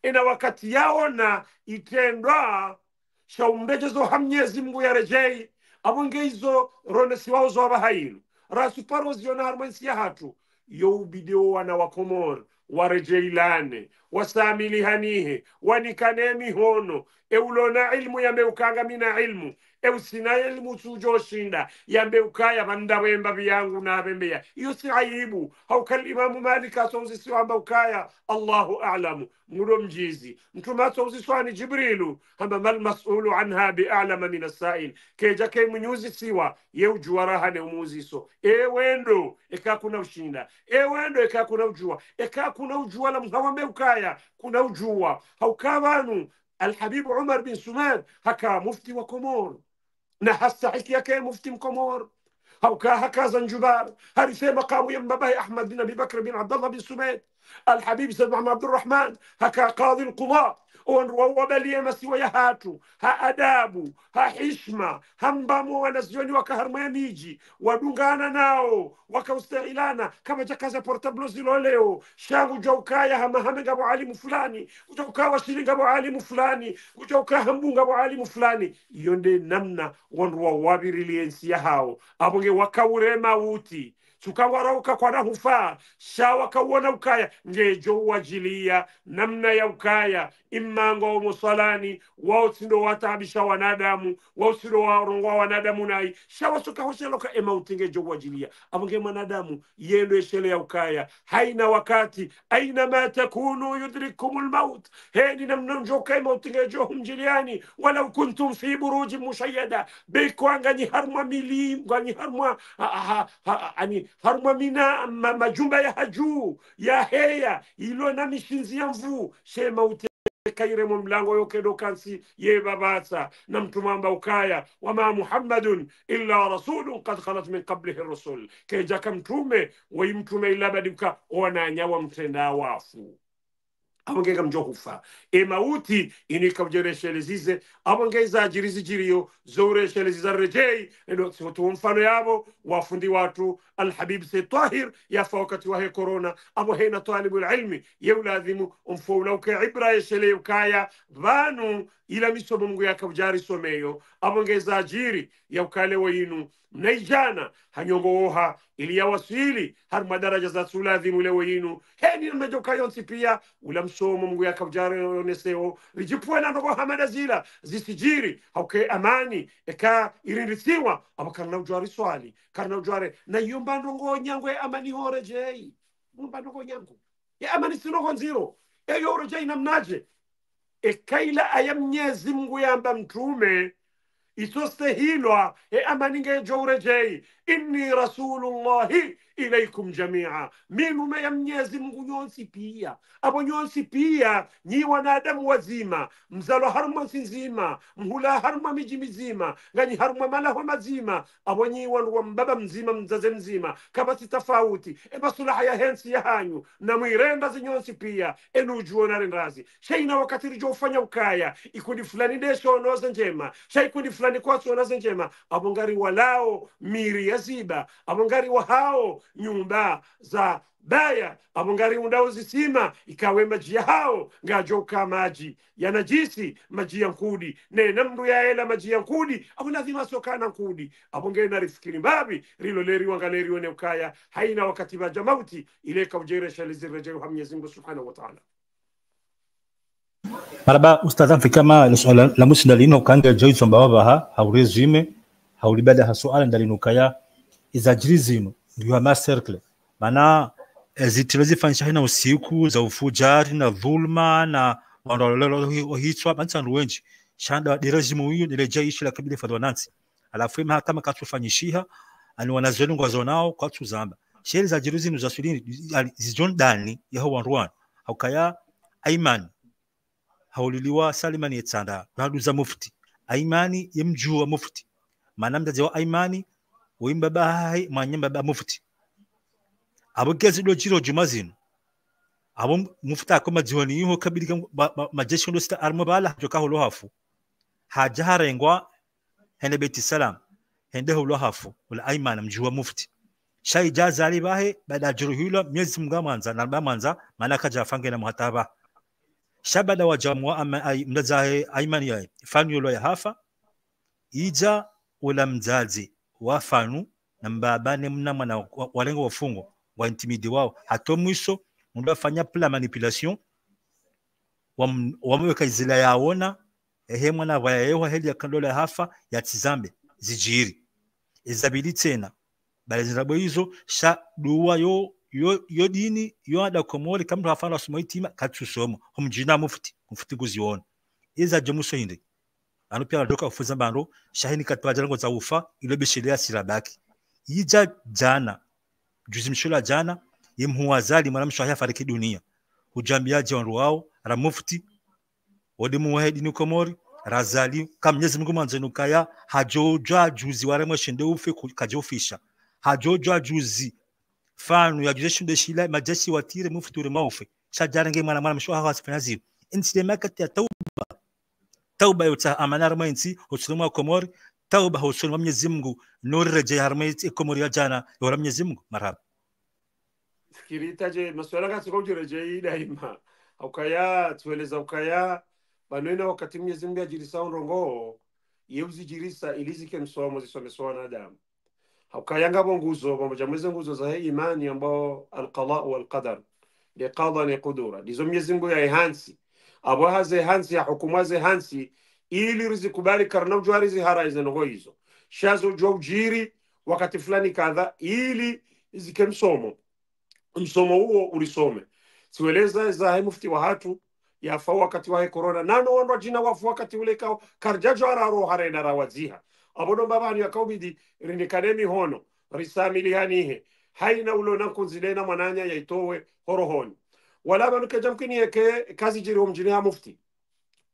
ena wakati yao na itendwa shaumbete zo hamnyezi mngu yarejei abo ngeizo ronesi wao zo abahailu rasu harmwensi ya hatu youbidio wana wakomori warejeilane wasamilihanihe wanikane mihono eulona ilmu yameukanga mina ilmu eusinaye limusujoshinda yambe ukaya manda wembavi yangu navembeya iyo si aibu haukal imamu maliki asonzisi wamba ukaya allahu alamu ngulo mjizi mtume asonziswani jibrilu hamba malmasulu anha bialama min assail keja ke munyuzi siwa yeujuwarahane umuziso ewendo ekakuna ushinda ewendo ekakuna ujua ekakuna ujua la mhawambe ukaya kuna ujua haukavanu الحبيب عمر بن سمان هكا مفتي وكومور نحسحك يا كي مفتي مكمور او كاهكا زنجبار هرثي مقام يما به احمد بن ابي بكر بن عبد الله بن سميت الحبيب سيد محمد عبد الرحمن هكا قاضي القضاه owandu wawabalie masiwa ya hatu ha adabu ha hishma hambamo wanazioni wakaharma ya miji wadungana nao wakaustailana kama jakaza portablo ziloleo shangu jaukaya hamahamengabo alimu fulani ujaukaa washiringabo alimu fulani ujaukaa hambungabo alimu fulani iyo nde namna wandu wawabiriliensi ya hao abonge wakaurema uti tukawarauka kwana hufa shawa kawona ukaya ngejo wajiliya namna ya ukaya immango omusalani wausindo watabisha wanadamu wausindo warongwa wanadamu nayi shawa sukahoseloka emauti ngejo wajiliya abonge mwanadamu yendo eshele ya ukaya haina wakati aina ma takunu yudrikum lmaut heni namna njoka emauti ngejo humjiliani walau kuntum fi buruji mushayyada bekwanga nyiharmwa milim gwanyiharmwa ani harumwa mina ma, majumba ya hajuu ya heya ilo na mishinzi ya mvu shema ute kairemo mlango yokedo kansi yebabatsa na mtuma mtumamba ukaya wama muhammadun illa rasulun kad khalat min qablihi rusul kejaka mtume wei mtume ilabadi uka onanyawa mtenda wafu abongega mjokufa emauti ngeza abonge izajiri zijiriyo zouresheresiza rejei ndotu mfano yabo wafundi watu alhabib se tahir yafa wakati wahe korona abo hena talibu lilmi yeulazimu umfoulauke ibra ukaya vanu ila misomo mungu yakavjari someyo abonge ajiri yaukale wainu mnaijana hanyongowoha iliyawasili haruma madaraja za sulathimu lewe yinu heni mnajoka yonsi pia ula msomo mungu yakavjaroneseo na nogo hamada zila zisijiri hauke amani eka irinrithiwa ama karna ujwari swali karna ujware na yomba nogo nyangu ya amani hore jei yomba nogo nyangu ya amani sinogo nziro ya eyo orojei namnaje ekaila aya mnyezi mungu amba mtume isostahilwa e ama ningejwa urejei inni rasulullahi ilaikum jamia minume ya mnyezi mungu nyonsi pia apo nyonsi pia nyi wanadamu wazima mzalo harumwa nsi mhula harumwa miji mizima nganyi harumwa malaho mazima apo nyi wanuwa mbaba mzima mzaze mzima kama kabasi tafauti ebasulaha ya hensi ya hanyu na mwirenda zinyonsi pia enujuonarendazi sheina wakati rijo ufanya ukaya ikundi fulani desho deshonoze njema shaikundi fulani nyumbani kwake wanazo njema abongari walao miri ya ziba abongari wahao nyumba za baya abongari undao zisima ikawe maji yahao ngajoka maji ya najisi maji ya nkudi nena mndu yaela maji ya nkudi abo asokana nkudi abongena rifikiri mbavi riloleriwangalerione ukaya haina wakati vaja mauti ile kaujeresha mwenyezi mungu subhanahu wataala maraba ustaz afikama la, la musi ndalino kanga joyce mbababaha haurezime haulibada hasuala ndalinukaya izajiri zino ndio ama circle maana eh, zitilo fanisha hina usiku za ufujari na dhulma na wandololo hitwa manisa nruwenji shanda dirazimu hiyo nileja ishi la kabili fadwa nansi alafu ima katu fanishiha ani wanazenu nga zonao kwa tu zamba sheri za jiruzi nuzaswilini zijon dani ya yaho wanruan haukaya aiman hauliliwa salima ni radu za mufti aimani yemjua mufti manamdaze wa aimani uimba bahai mwanyamba ba mufti abugezi do chiro juma zino abo mufti akoma jihoni yiho kabiri majeshi ndo sita armo bala joka holo hafu haja harengwa hende beti salam hende holo hafu ula aimana mjua mufti shai jazali bahe bada hilo miezi mga manza na manza manaka jafange na muhataba shabada wa ay mdazahe aiman yae fanu lo ya hafa ija ula mzazi wa fanu na mbabane mna mwana walengo wafungo wa intimidi wao hato mwisho mundu afanya pla manipulation wamweka izila wona ehe mwana ewa heli ya kandola ya hafa ya tizambe zijiri izabili tena zirabo hizo sha duwa yo yo yo dini yo ada komori kamra afala sumo itima katsusomo humjina mufti mufti kuziona iza jomuso indi ano pia ndoka ufuza bando shahini katwaja ngo za ufa ile beshelea silabaki yija jana juzi mshula jana imhuwazali mwanamsho mshahia fariki dunia hujambiaji wandu ruao ra mufti wadimu wahidi dini komori razali kam Mwenyezi Mungu manzenukaya hajoja juzi waremwe shinde ufe kajofisha hajoja juzi fanu ya jeshi de deshila majeshi watire mufuturi maufe shajarange mwana mwana mshoha hasifanya zio inside market ya tauba tauba yota amanar mainsi hosuluma komor tauba hosuluma mwenyezi Mungu norreje harmaiti komori ya jana yora mwenyezi Mungu marhaba kiritaje masuala katika ida ima ukaya tueleza ukaya banwena wakati mwenyezi Mungu ajirisao rongo yeu zijirisa ilizike msomo zisomeswa adamu ukayangamo nguzo pamoja mwezi nguzo za hii imani ambao alqada walqadar qada ni qudura ndizo ya ihansi abo haze hansi ya yahukumwaze hansi ili rizi kubali karna ujwa izi nungo hizo shazo ujwa ujiri wakati fulani kadha ili zike msomo msomo huo ulisome siweleza hai mufti wa hatu ya yafa wakati wa hai korona nano wanwa jina wafu wakati ule kao karjajo araro harena rawaziha abonombabanu yakaubidi rindikanemi hono risamilihanihe haina ulonakunzilena mwananya yaitowe horohoni wala walabanu kejamkiniyeke kazi jiri ya mufti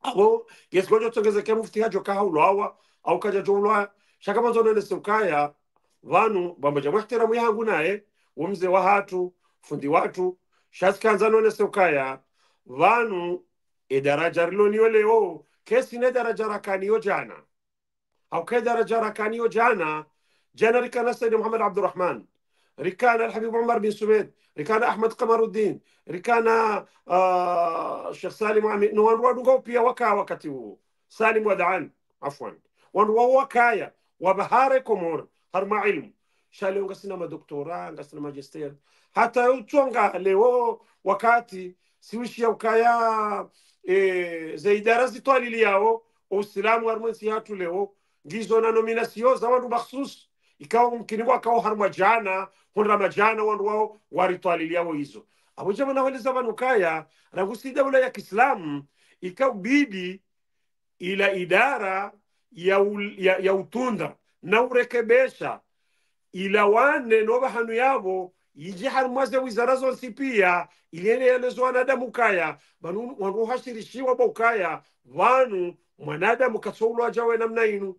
abo yesigojo tsongezeke mufti hajo kaha ulwawa au kaja jo ulwaya shakamazonene sukaya vanu bamba bambaja mwahtiramu yahangu naye umze wa hatu fundi watu shasikanzanone sukaya vanu edaraja riloniyo leo kesi nedaraja yo jana hawkedara jarakaniyo jana jana rikana saydi mohamed abdurahman rikana alhabib umar bin sumed rikana ahmad kamaruddin rikana uh, shekh salim amin wanruwadungo pia wakaa wakati huo salim wadaan afwan wanruwa wakaya wabahare komona harma ilmu shaleo ngasina madoktora ngasina magister hata uchonga leo wakati siwishia ukaya e, zaidara yao uislamu armensi hatu leo ndizo na nominasio za wandu makhsus ikawa mkinigwa kao harma jana hundra majana wandu wao waritwaliliawo hizo aboja wanaweleza vanu kaya ragusi daula ya kiislamu ikaubidi ila idara ya, u, ya, ya utunda na urekebesha ila wane nova hanu yavo ije harumwaze wizara zonsi pia ilieneyanezo wanadamu kaya vanu wanuhashirishiwa baukaya vanu mwanadamu kasoulwajawe namna inu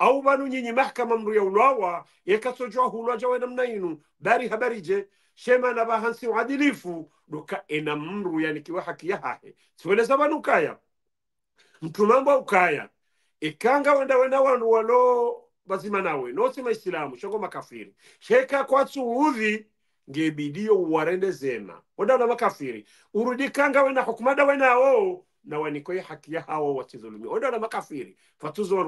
au banu nyinyi mahkama mru yaulawa yekasojwa hulwaja wenamnainu bari habarije shema na bahansi uadilifu doka ena mru yanikiwa haki yahahe siweleza banu ukaya mtu mambo ukaya ikanga wenda wenda wanu walo bazima nawe nosi maisilamu shoko makafiri sheka kwa suudhi ngebidio uwarende zema wenda wana makafiri urudikanga wena hukumada wenao na wanikoye haki ya hawo watidhulumiwa odola makafiri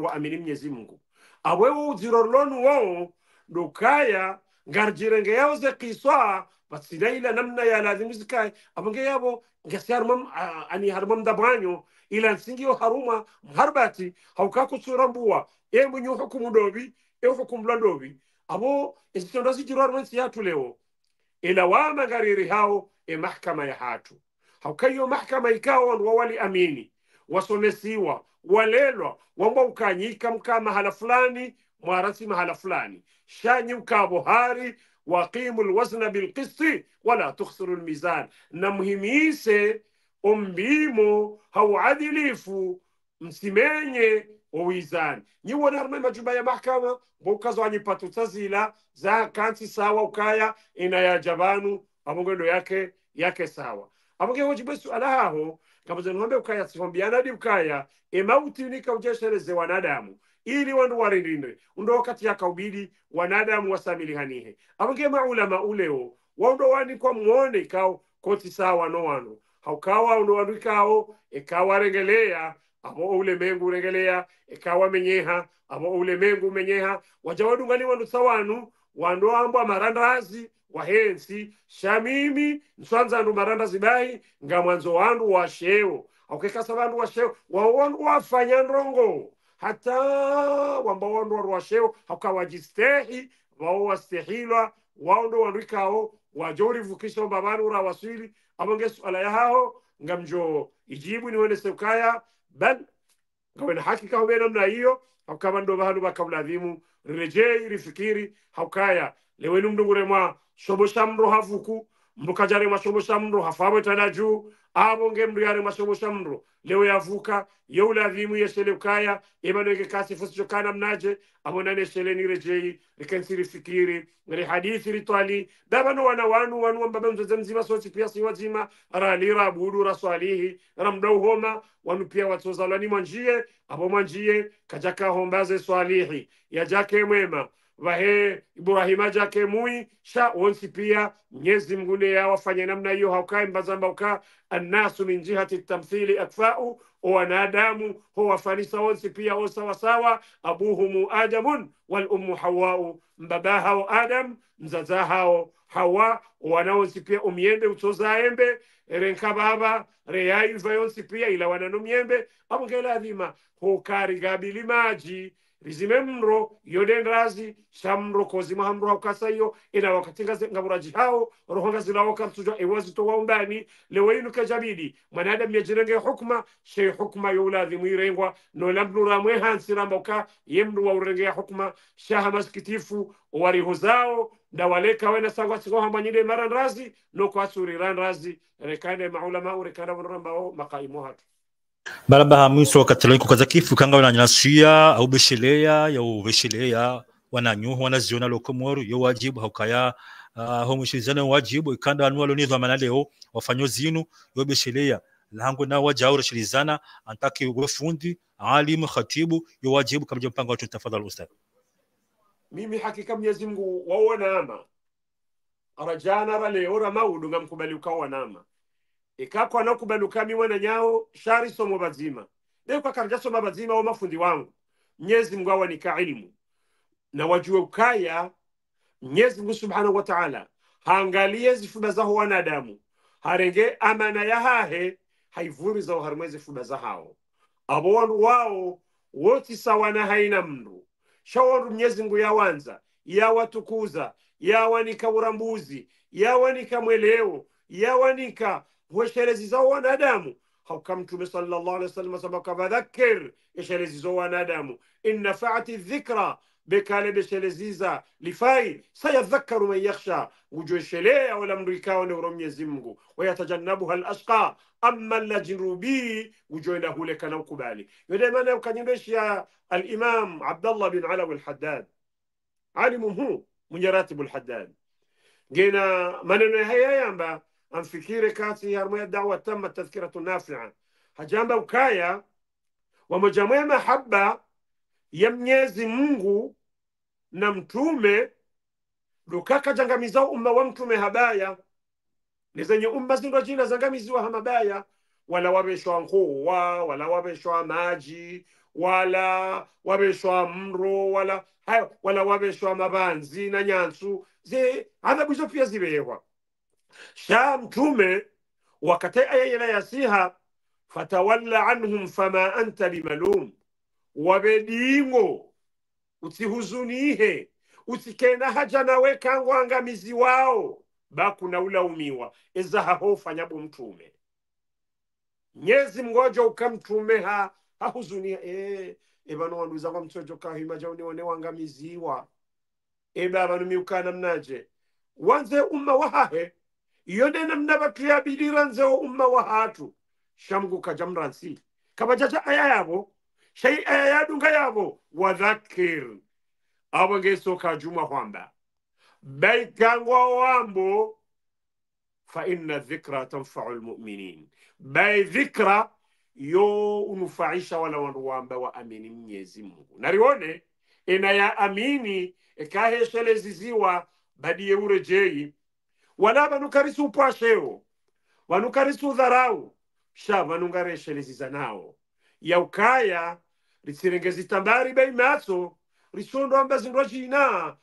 wa amini mnyezi mungu awewo udzirorlonu wao dukaya ngarjirenge yao ze kiswa ila namna ya lazimi zikai abange yabo ngasiar mam ani harmam dabanyo ila nsingiyo haruma harbati hauka kusura mbua e emunyu hukumu dobi e hukumu dobi abo ezitondo zijirwarwensi yatu lewo ila wa magariri hao e mahkama ya hatu hawkaiyo mahkama ikawa wawali amini wasomesiwa walelwa wamba ukanyika mka mahala fulani mwarasi mahala fulani shanyi ukabohari waqimu lwazna bilqisti wala tukhsiru lmizan na mhimise ombimo hauadilifu msimenye wawizani nyi wanarume majumba ya mahkama mboukazo patu tazila za kansi sawa ukaya ina ya jabanu amongendo yake yake sawa abugehojibwesualahaho kabuze ng'ombe ukaya bukaya sifombianadi bukaya emauti unika ujeshereze wanadamu ili wandu warindindwe undo wakati ya kaubidi wanadamu wasamilihanihe abunge maulama uleo waundo kwa muone ikao koti saa wano wano haukawa undo wandu ikao ikawarengelea abo ule mengu urengelea ikawa menyeha abo ule mengu menyeha wajawadungani wandu sawanu wandu ambwa marandazi wahensi shamimi nswanzanu maranda zibai nga mwanzo wandu wa washeo aukekasa vandu washeo wawandu wafanya ndongo hata wamba wandu wandu washeo haukawajistehi wao wastehilwa wao ndo wandu ikao wajorivukisha omba vanu ura waswili amonge swala suala nga mjo ijibu ni niwene seukaya bal nga na hakika hove namna hiyo haukava ndo vanu vakamuladhimu rirejei rifikiri haukaya lewenu mdungure mwa soboshamro havuku mbukajare mwa soboshamro hafawe tanaju nge mndu yare mwa soboshamro leo yavuka youla adhimu yesele ukaya imanweke kasi fusi chokana mnaje abo abonane sele nirejei rikensiri rifikiri ngari hadithi ritwali dabano wana wanu wanu wambabe mzeze mzima sochi pia si wazima ralira abudu raswalihi ramdau uhoma wanu pia watuza lani mwanjie abo mwanjie kajaka hombaze swalihi yajake mwema vahe iburahima jake mui sha wonsi pia nyezi mngune ya wafanye namna hiyo haukae mbazamba uka annasu min jihati tamthili akfau wanadamu ho wafarisa wonsi pia o sawasawa abuhumu adamun walummu hawau mbaba hao adam mzaza hao hawa wanaonsi pia umyembe embe renka baba yonsi pia ila wananomyembe abungela adhima hukari gabili maji rizime mro yoden razi shamro kozi mahamro hakasa yo ina wakati ngaze ngaburaji hao roho ngaze na wakati tujua iwazi to waumbani lewe inu kajabidi mwanadamu yajirenge hukma shay hukma dhimu irengwa no lamdu ramwe hansi ramboka yemdu wa urenge hukma shaha maskitifu wari huzao na waleka wena sangwa sigo hamanyile maran razi no kwa suri ran razi rekane maulama urekana wanramba o makaimu hatu baraba hamwe kaza kifu kanga wana wananyashiya au beshelea ya ubeshelea wana nyuhu wana ziona loko mworu yo wajibu haukaya uh, ah, homushizane wajibu ikanda anu walo nidhwa manaleo wafanyo zinu yo besheleya lahangu na waja urashirizana antaki wefundi alimu khatibu yo wajibu kama mpanga watu tafadhali ustaz mimi hakika Mwenyezi Mungu waona ama rajana rale ora maudu ngamkubali ukawa ama ikakwa nokubaluka mimwe na nyao shari somo bazima dekwa karja somo bazima wa mafundi wangu nyezi mungu awanika ilmu na wajue ukaya nyezi mungu subhanahu wa taala haangalie zifuba zaho wanadamu harenge amana ya hahe haivuri za harmezi fuba za hao abon wao woti na haina mndu shawandu mnyezi mungu watukuza yawatukuza yawanika urambuzi yawanika mweleo yawanika وشرزي زو ندامو هاو كم تومي صلى الله عليه وسلم سبق فذكر يشرزي زو ندامو إن نفعت الذكرى بكالب شلزيزا لفاي سيذكر من يخشى وجو شلي أو الأمريكا ونورم يزمغو ويتجنبها الأشقى أما اللجن روبي وجو له لك نو كبالي يدي من كان يا الإمام عبد الله بن علو الحداد عالم هو من يراتب الحداد جينا من هيا يامبا يعني amfikire kasi yarmuya dawa tama tadhkiratu nafia hajamba ukaya wamojamwe mahaba ya mnyezi mungu na mtume lukaka jangamiza umma wa mtume habaya ni zenye umma zindwa jina zangamiziwa hamabaya wala waveshwa nkuwa wala waveshwa maji wala waveshwa mro wala hayo wala waveshwa mabanzi na nyansu ze adhabu hizo pia zivewa shaa mtume wakate ayeyela yasiha fatawalla anhum fama anta bimalum wabediingo usihuzunihe usikena haja nawe kango angamizi wao bakuna ulaumiwa eza hahofanyabo mtume nyezi mgojo ukamtume ha hahuzunia e, ebano wandu kwa mtojo kahima jauni wane wangamiziwa eba miukana mnaje wanze umma wahahe iyo denam nabatuyabiriranze wo umma wa hatu shamgu kajamransi kabajaja aya yabo shai aya yadunga yabo wadhakir abo ngeso kajuma hwamba baikangwa wambo fa inna dhikra tanfau lmuminin bai dhikra yo unufaisha wala wandu wamba wa amini mnyezi mungu narione ena ya amini ekahesheleziziwa badiye urejei wala vanukarisu upwasheo vanukarisu udharau sha vanungareshelezisa nawo yaukaya ritsirengezitambari amba risondoamba zindwa china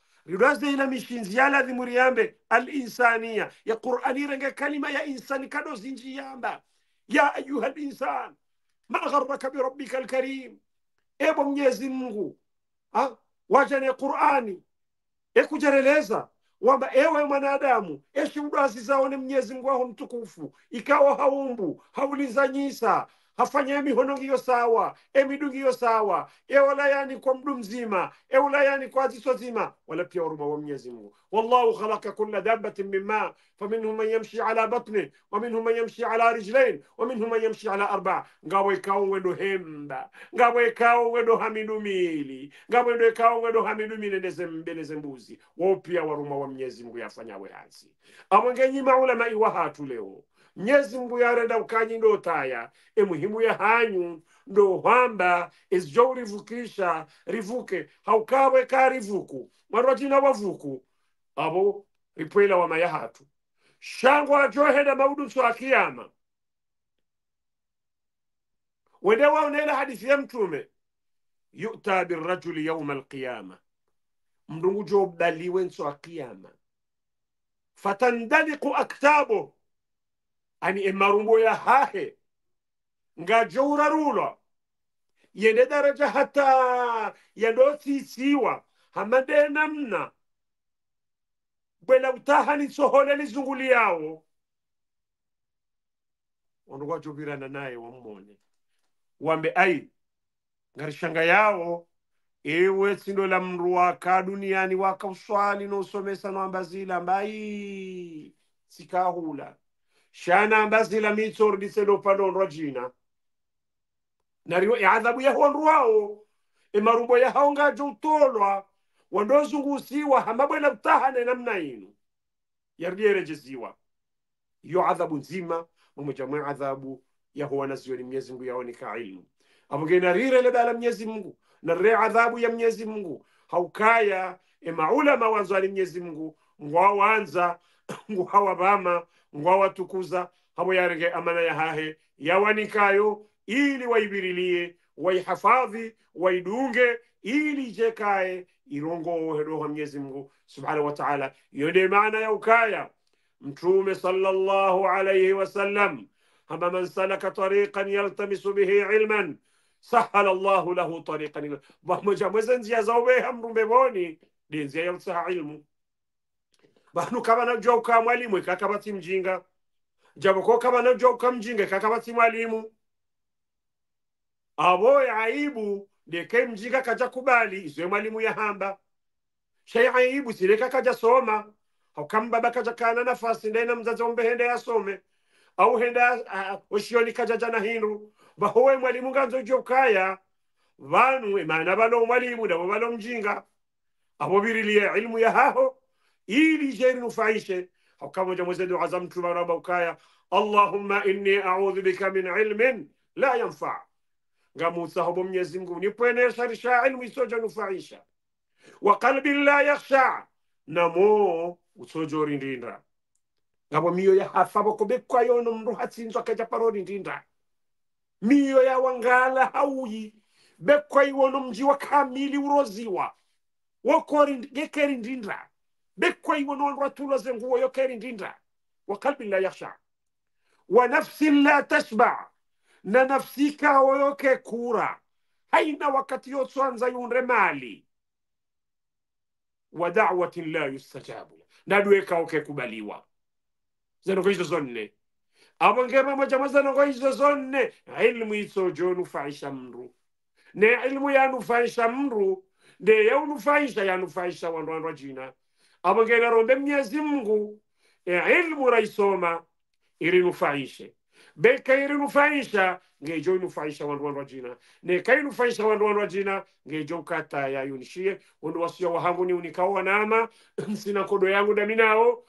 ina mishinzi yaladhimu riyambe alinsania ya qurani renge kalima ya insani kado zinji yamba ya ayuha linsan ma gharraka birabbika alkarim ebo mnyezi mungu wajane qurani ekujereleza kwamba ewe mwanadamu, ni mnyezi mngu aho mtukufu, ikawa haumbu haulizanyisa hafanya mihonongiyo sawa emidungiyo sawa ewalayani kwa mdu mzima ewalayani kwa ziso zima wala pia uruma wa mnyezi mungu wallahu khalaka kulla dabatin mimma faminhum man yamshi ala batni waminhum man yamshi ala rijlain waminhum man yamshi ala arbaa ngawo ikawo ngwendo hemba ngawo ikawo hamidu hamidumili ngawo ndo ikawo hamidu mili ndeze mbuzi wao pia waruma wa mnyezi mungu yafanyawe hansi amwengenyi maulamai wahatu leo nyezi mbu yarenda ukanyi taya emuhimu ya hanyu ndo hwamba ezijo ulivukisha rivuke haukawe ka rivuku mwana watina wavuku abo ripwela wa mayahatu shango ajoheda maudutso akiyama wende waonela hadithi ya mtume yuta birajuli yauma alqiyama mndungu baliwe nso akiyama fatandaliku aktabo ani emarumbo ya hahe ngajoura rulo yende daraja hata yandosisiwa hamade namna bwela utaha nisohole lizunguli yawo onukwajovirana naye wammone wambe ai ngarishanga yawo ewe sindo la mndu waka duniani waka uswali nosomesa ambazila mbai sikahula shana basila min sordi selo palon rajina nariwo adhabu yahonrwao ya e haonga joutolwa wandozungusiwa hamabwena kutahane namna inu yardiyerejeziwa iyo adhabu nzima mamwechamwe adhabu ya huwa yahuwanaziweni mnyezi mgu mungu yaoneka ilmu apokenarire lebala mnyezi mungu narre adhabu ya mnyezi mgu haukaya e wanzo ali mnyezi mungu ngwawanza ngwawabama ngwawatukuza habo yarege amana ya hahe yawanikayo ili waibirilie waihafadhi waidunge ili ijekaye irongowohedoha mnyezi mungu subhanahu wa taala yode maana ya ukaya mtume sallallahu alayhi wasallam ama man salaka tariqan yaltamisu bihi ilman sahala allahu lahu tariqan moja mweze njia zaobeha mrumbevoni ndi njia yalsaha ilmu bantu kabana jua ukaa mwalimu ikaka bati mjinga japokuwa kabana jua uka mjinga ikaka bati mwalimu abo aibu leke mjinga kaja kubali izwe mwalimu ya hamba shei aibu sileka kaja soma baba kaja kana nafasi ndena mzazi ombe hende yasome au henda uh, ushioni kaja jana hindu bahowe mwalimu nganzo jua ukaya vanu emana balo mwalimu nabo balo mjinga abo birilie ilmu ya haho ili je linufaishe. kama cha mwenzetu Azam Chuma Raba ukaya, Allahumma inni a'udhu bika min ilmin la yanfa, sahabu Mwenyezi Mungu nipwenesha sharisha ilmu nufaisha wa qalbi la yakhsha, namo usojori ndinda ngabo mio ya hafa bakobekwa yono mndu hatsinzwa kaja parodi ndinda miyo ya wangala hauyi bekwa iwono mji wa kamili uroziwa wokori ngekeri ndinda bekwa koygo noon rattulose ngu yo keri wa kalbin la yakhsha wa nafsin la tashba na nafsi kawoyo ke kura haina wakati yo swanza yunre mali wa dawatin la yustajabu na kawo ke kubaliwa zenokoizo zonne abo ngema mojama zenokoizo zonne ilmu itsojo nufaisha mru ne ilmu yanufaisha mndu nde yaunufaisha yanufaisha wandu wandu ajina abo ronde mnyezi mngu e ilmu raisoma irinufaishe beka irinufaisha ngejo inufaisha wandu wandu wajina neka inufaisha wandu wandu wajina ngejo kata ya yayunishie wandu wasio wahangu ni unikaoa nama nsina kodo yangu daminao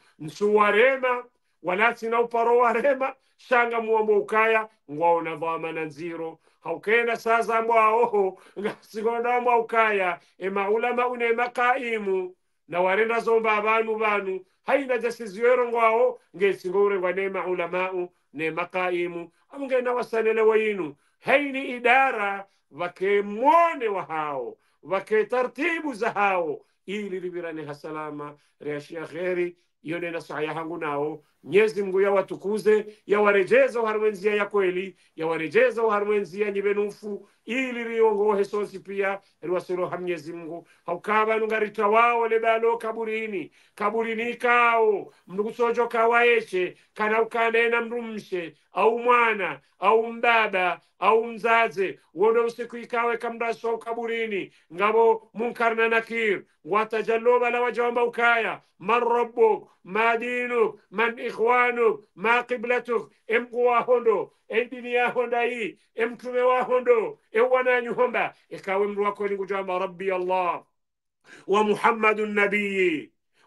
warema walati na uparo warema shanga muombo ukaya na dhama na nziro haukena saza mbwaoho ngasigona mwa ukaya ema ulama unema kaimu na warenda zomba abanu banu haina jasiziyero ngwao ngesingore ngwa nema ulamau nema kaimu amngena wasanele wainu haini idara vakemwone wahao vake tartibu za hao ili livirane hasalama reashia kheri iyo nena sahaya hangu nao Mwenyezi mngu yawatukuze, yawarejeza uharwenzia ya kweli, yawarejeza uharwenzia nyivenufu ili riongohe sosi pia riwasuroha Mwenyezi Mungu haukava nungarita wao lebalo kaburini kaburini kao mndukusojoka waeshe kana ukanena mrumshe au mwana au mbaba au mzaze wondo usiku ikawe kamdaso kaburini ngabo munkarna nakir ngwatajalobala wajawamba ukaya man madinu madinuk man ikhwanuk ما qiblatuk e mgu wa hondo e dini ya honda hii e mtume wa hondo e wananyu homba ikawe mndu wako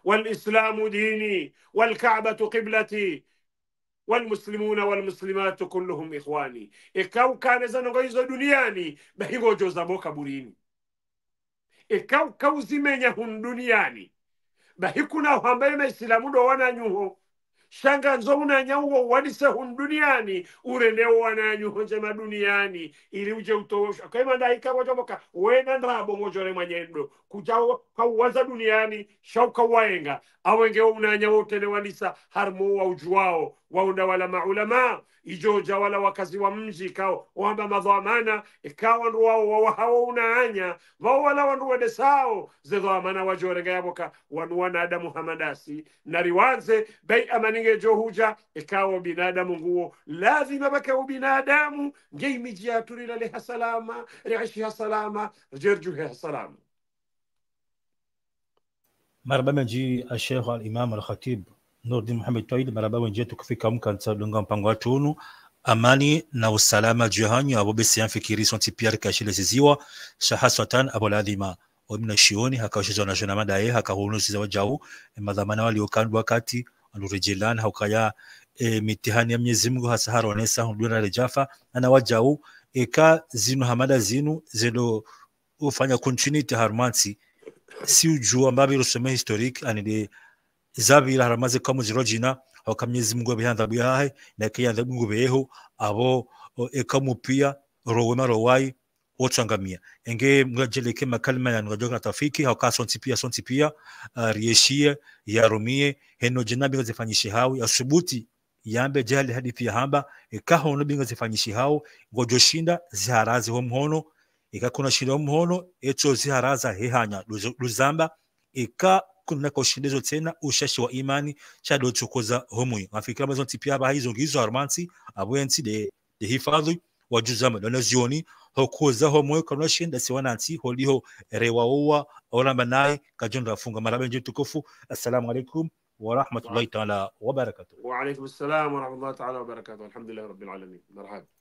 والإسلام ديني والكعبة قبلتي والمسلمون والمسلمات كلهم إخواني إكاو كان زنغيزو دنياني بهيغو جوزامو كبوريني إكاو كوزي من يهون دنياني بهيكونا وهمبي ما إسلامو دوانا نيوهو shangazo unanyawo wadise hun duniani urendewo wananyuhonje maduniani ili uje utowosha kaima ndaika kwacoboka wena ndabongojole mwanyendo kujawo kauwaza duniani shaukawaenga awengewo unanyawo utene wadisa harimo wa ujuwao waunda wala maulama ijoja wala wakazi wa mji kao wamba madhamana ikawa ndu nruwao wawahawo unaanya vawala wanruwede sao zedhamana wajorenga yavoka wanuwanada muhamadasi nariwanze bei amaninge johuja ikawa binadamu nguo lazima baka ubinadamu ngeimiji yaturila leha salama riishiha salama jerjuheha salama marhaba menji ashekhu alimam alkhatib Nurdin Mohamed Twaid, mara baada ya tukafika mkanza donga mpango wa amani na usalama jehani abo bese yanfikiri sonti pierre kashile ziziwa shaha shahaswatan abo ladhima omna shioni haka hakashizwa na shona madaye hakahunu sizawa jau e, madhamana waliokandwa kati alurejelana haukaya e, mitihani ya Mwenyezi Mungu hasa haronesa hundura rejafa na wajau eka zinu hamada zinu zelo ufanya continuity harmansi si ujua mbabi rusume historique anide izabira haramaze kwa mujiro jina waka mnyezi Mungu abihandabuye hahe na kia yanda Mungu beho abo eka mupia rowe marowai rowai angamia enge mga jeleke makalima ya ngajoka tafiki hauka sonti pia sonti pia uh, rieshie rumie heno jina bingo zifanyishe hawi asubuti yambe jahali hadi pia hamba ikaho no bingo zifanyishe hao shinda ziharazi ho mhono ikakuna shinda mhono eto ziharaza hehanya luzamba eka kunakoshendezo tsena ushashi wa imani chadotsokoza homwe mafikira mazo ntipi aba haizongizo armansi abwensi de de hifadhi wa juzama na nazioni hokoza homwe kana shenda siwanansi holiho rewaowa oramba naye kajonda afunga marabe nje tukufu assalamu alaikum ورحمه الله تعالى وبركاته وعليكم السلام ورحمه الله تعالى وبركاته الحمد لله رب العالمين مرحبا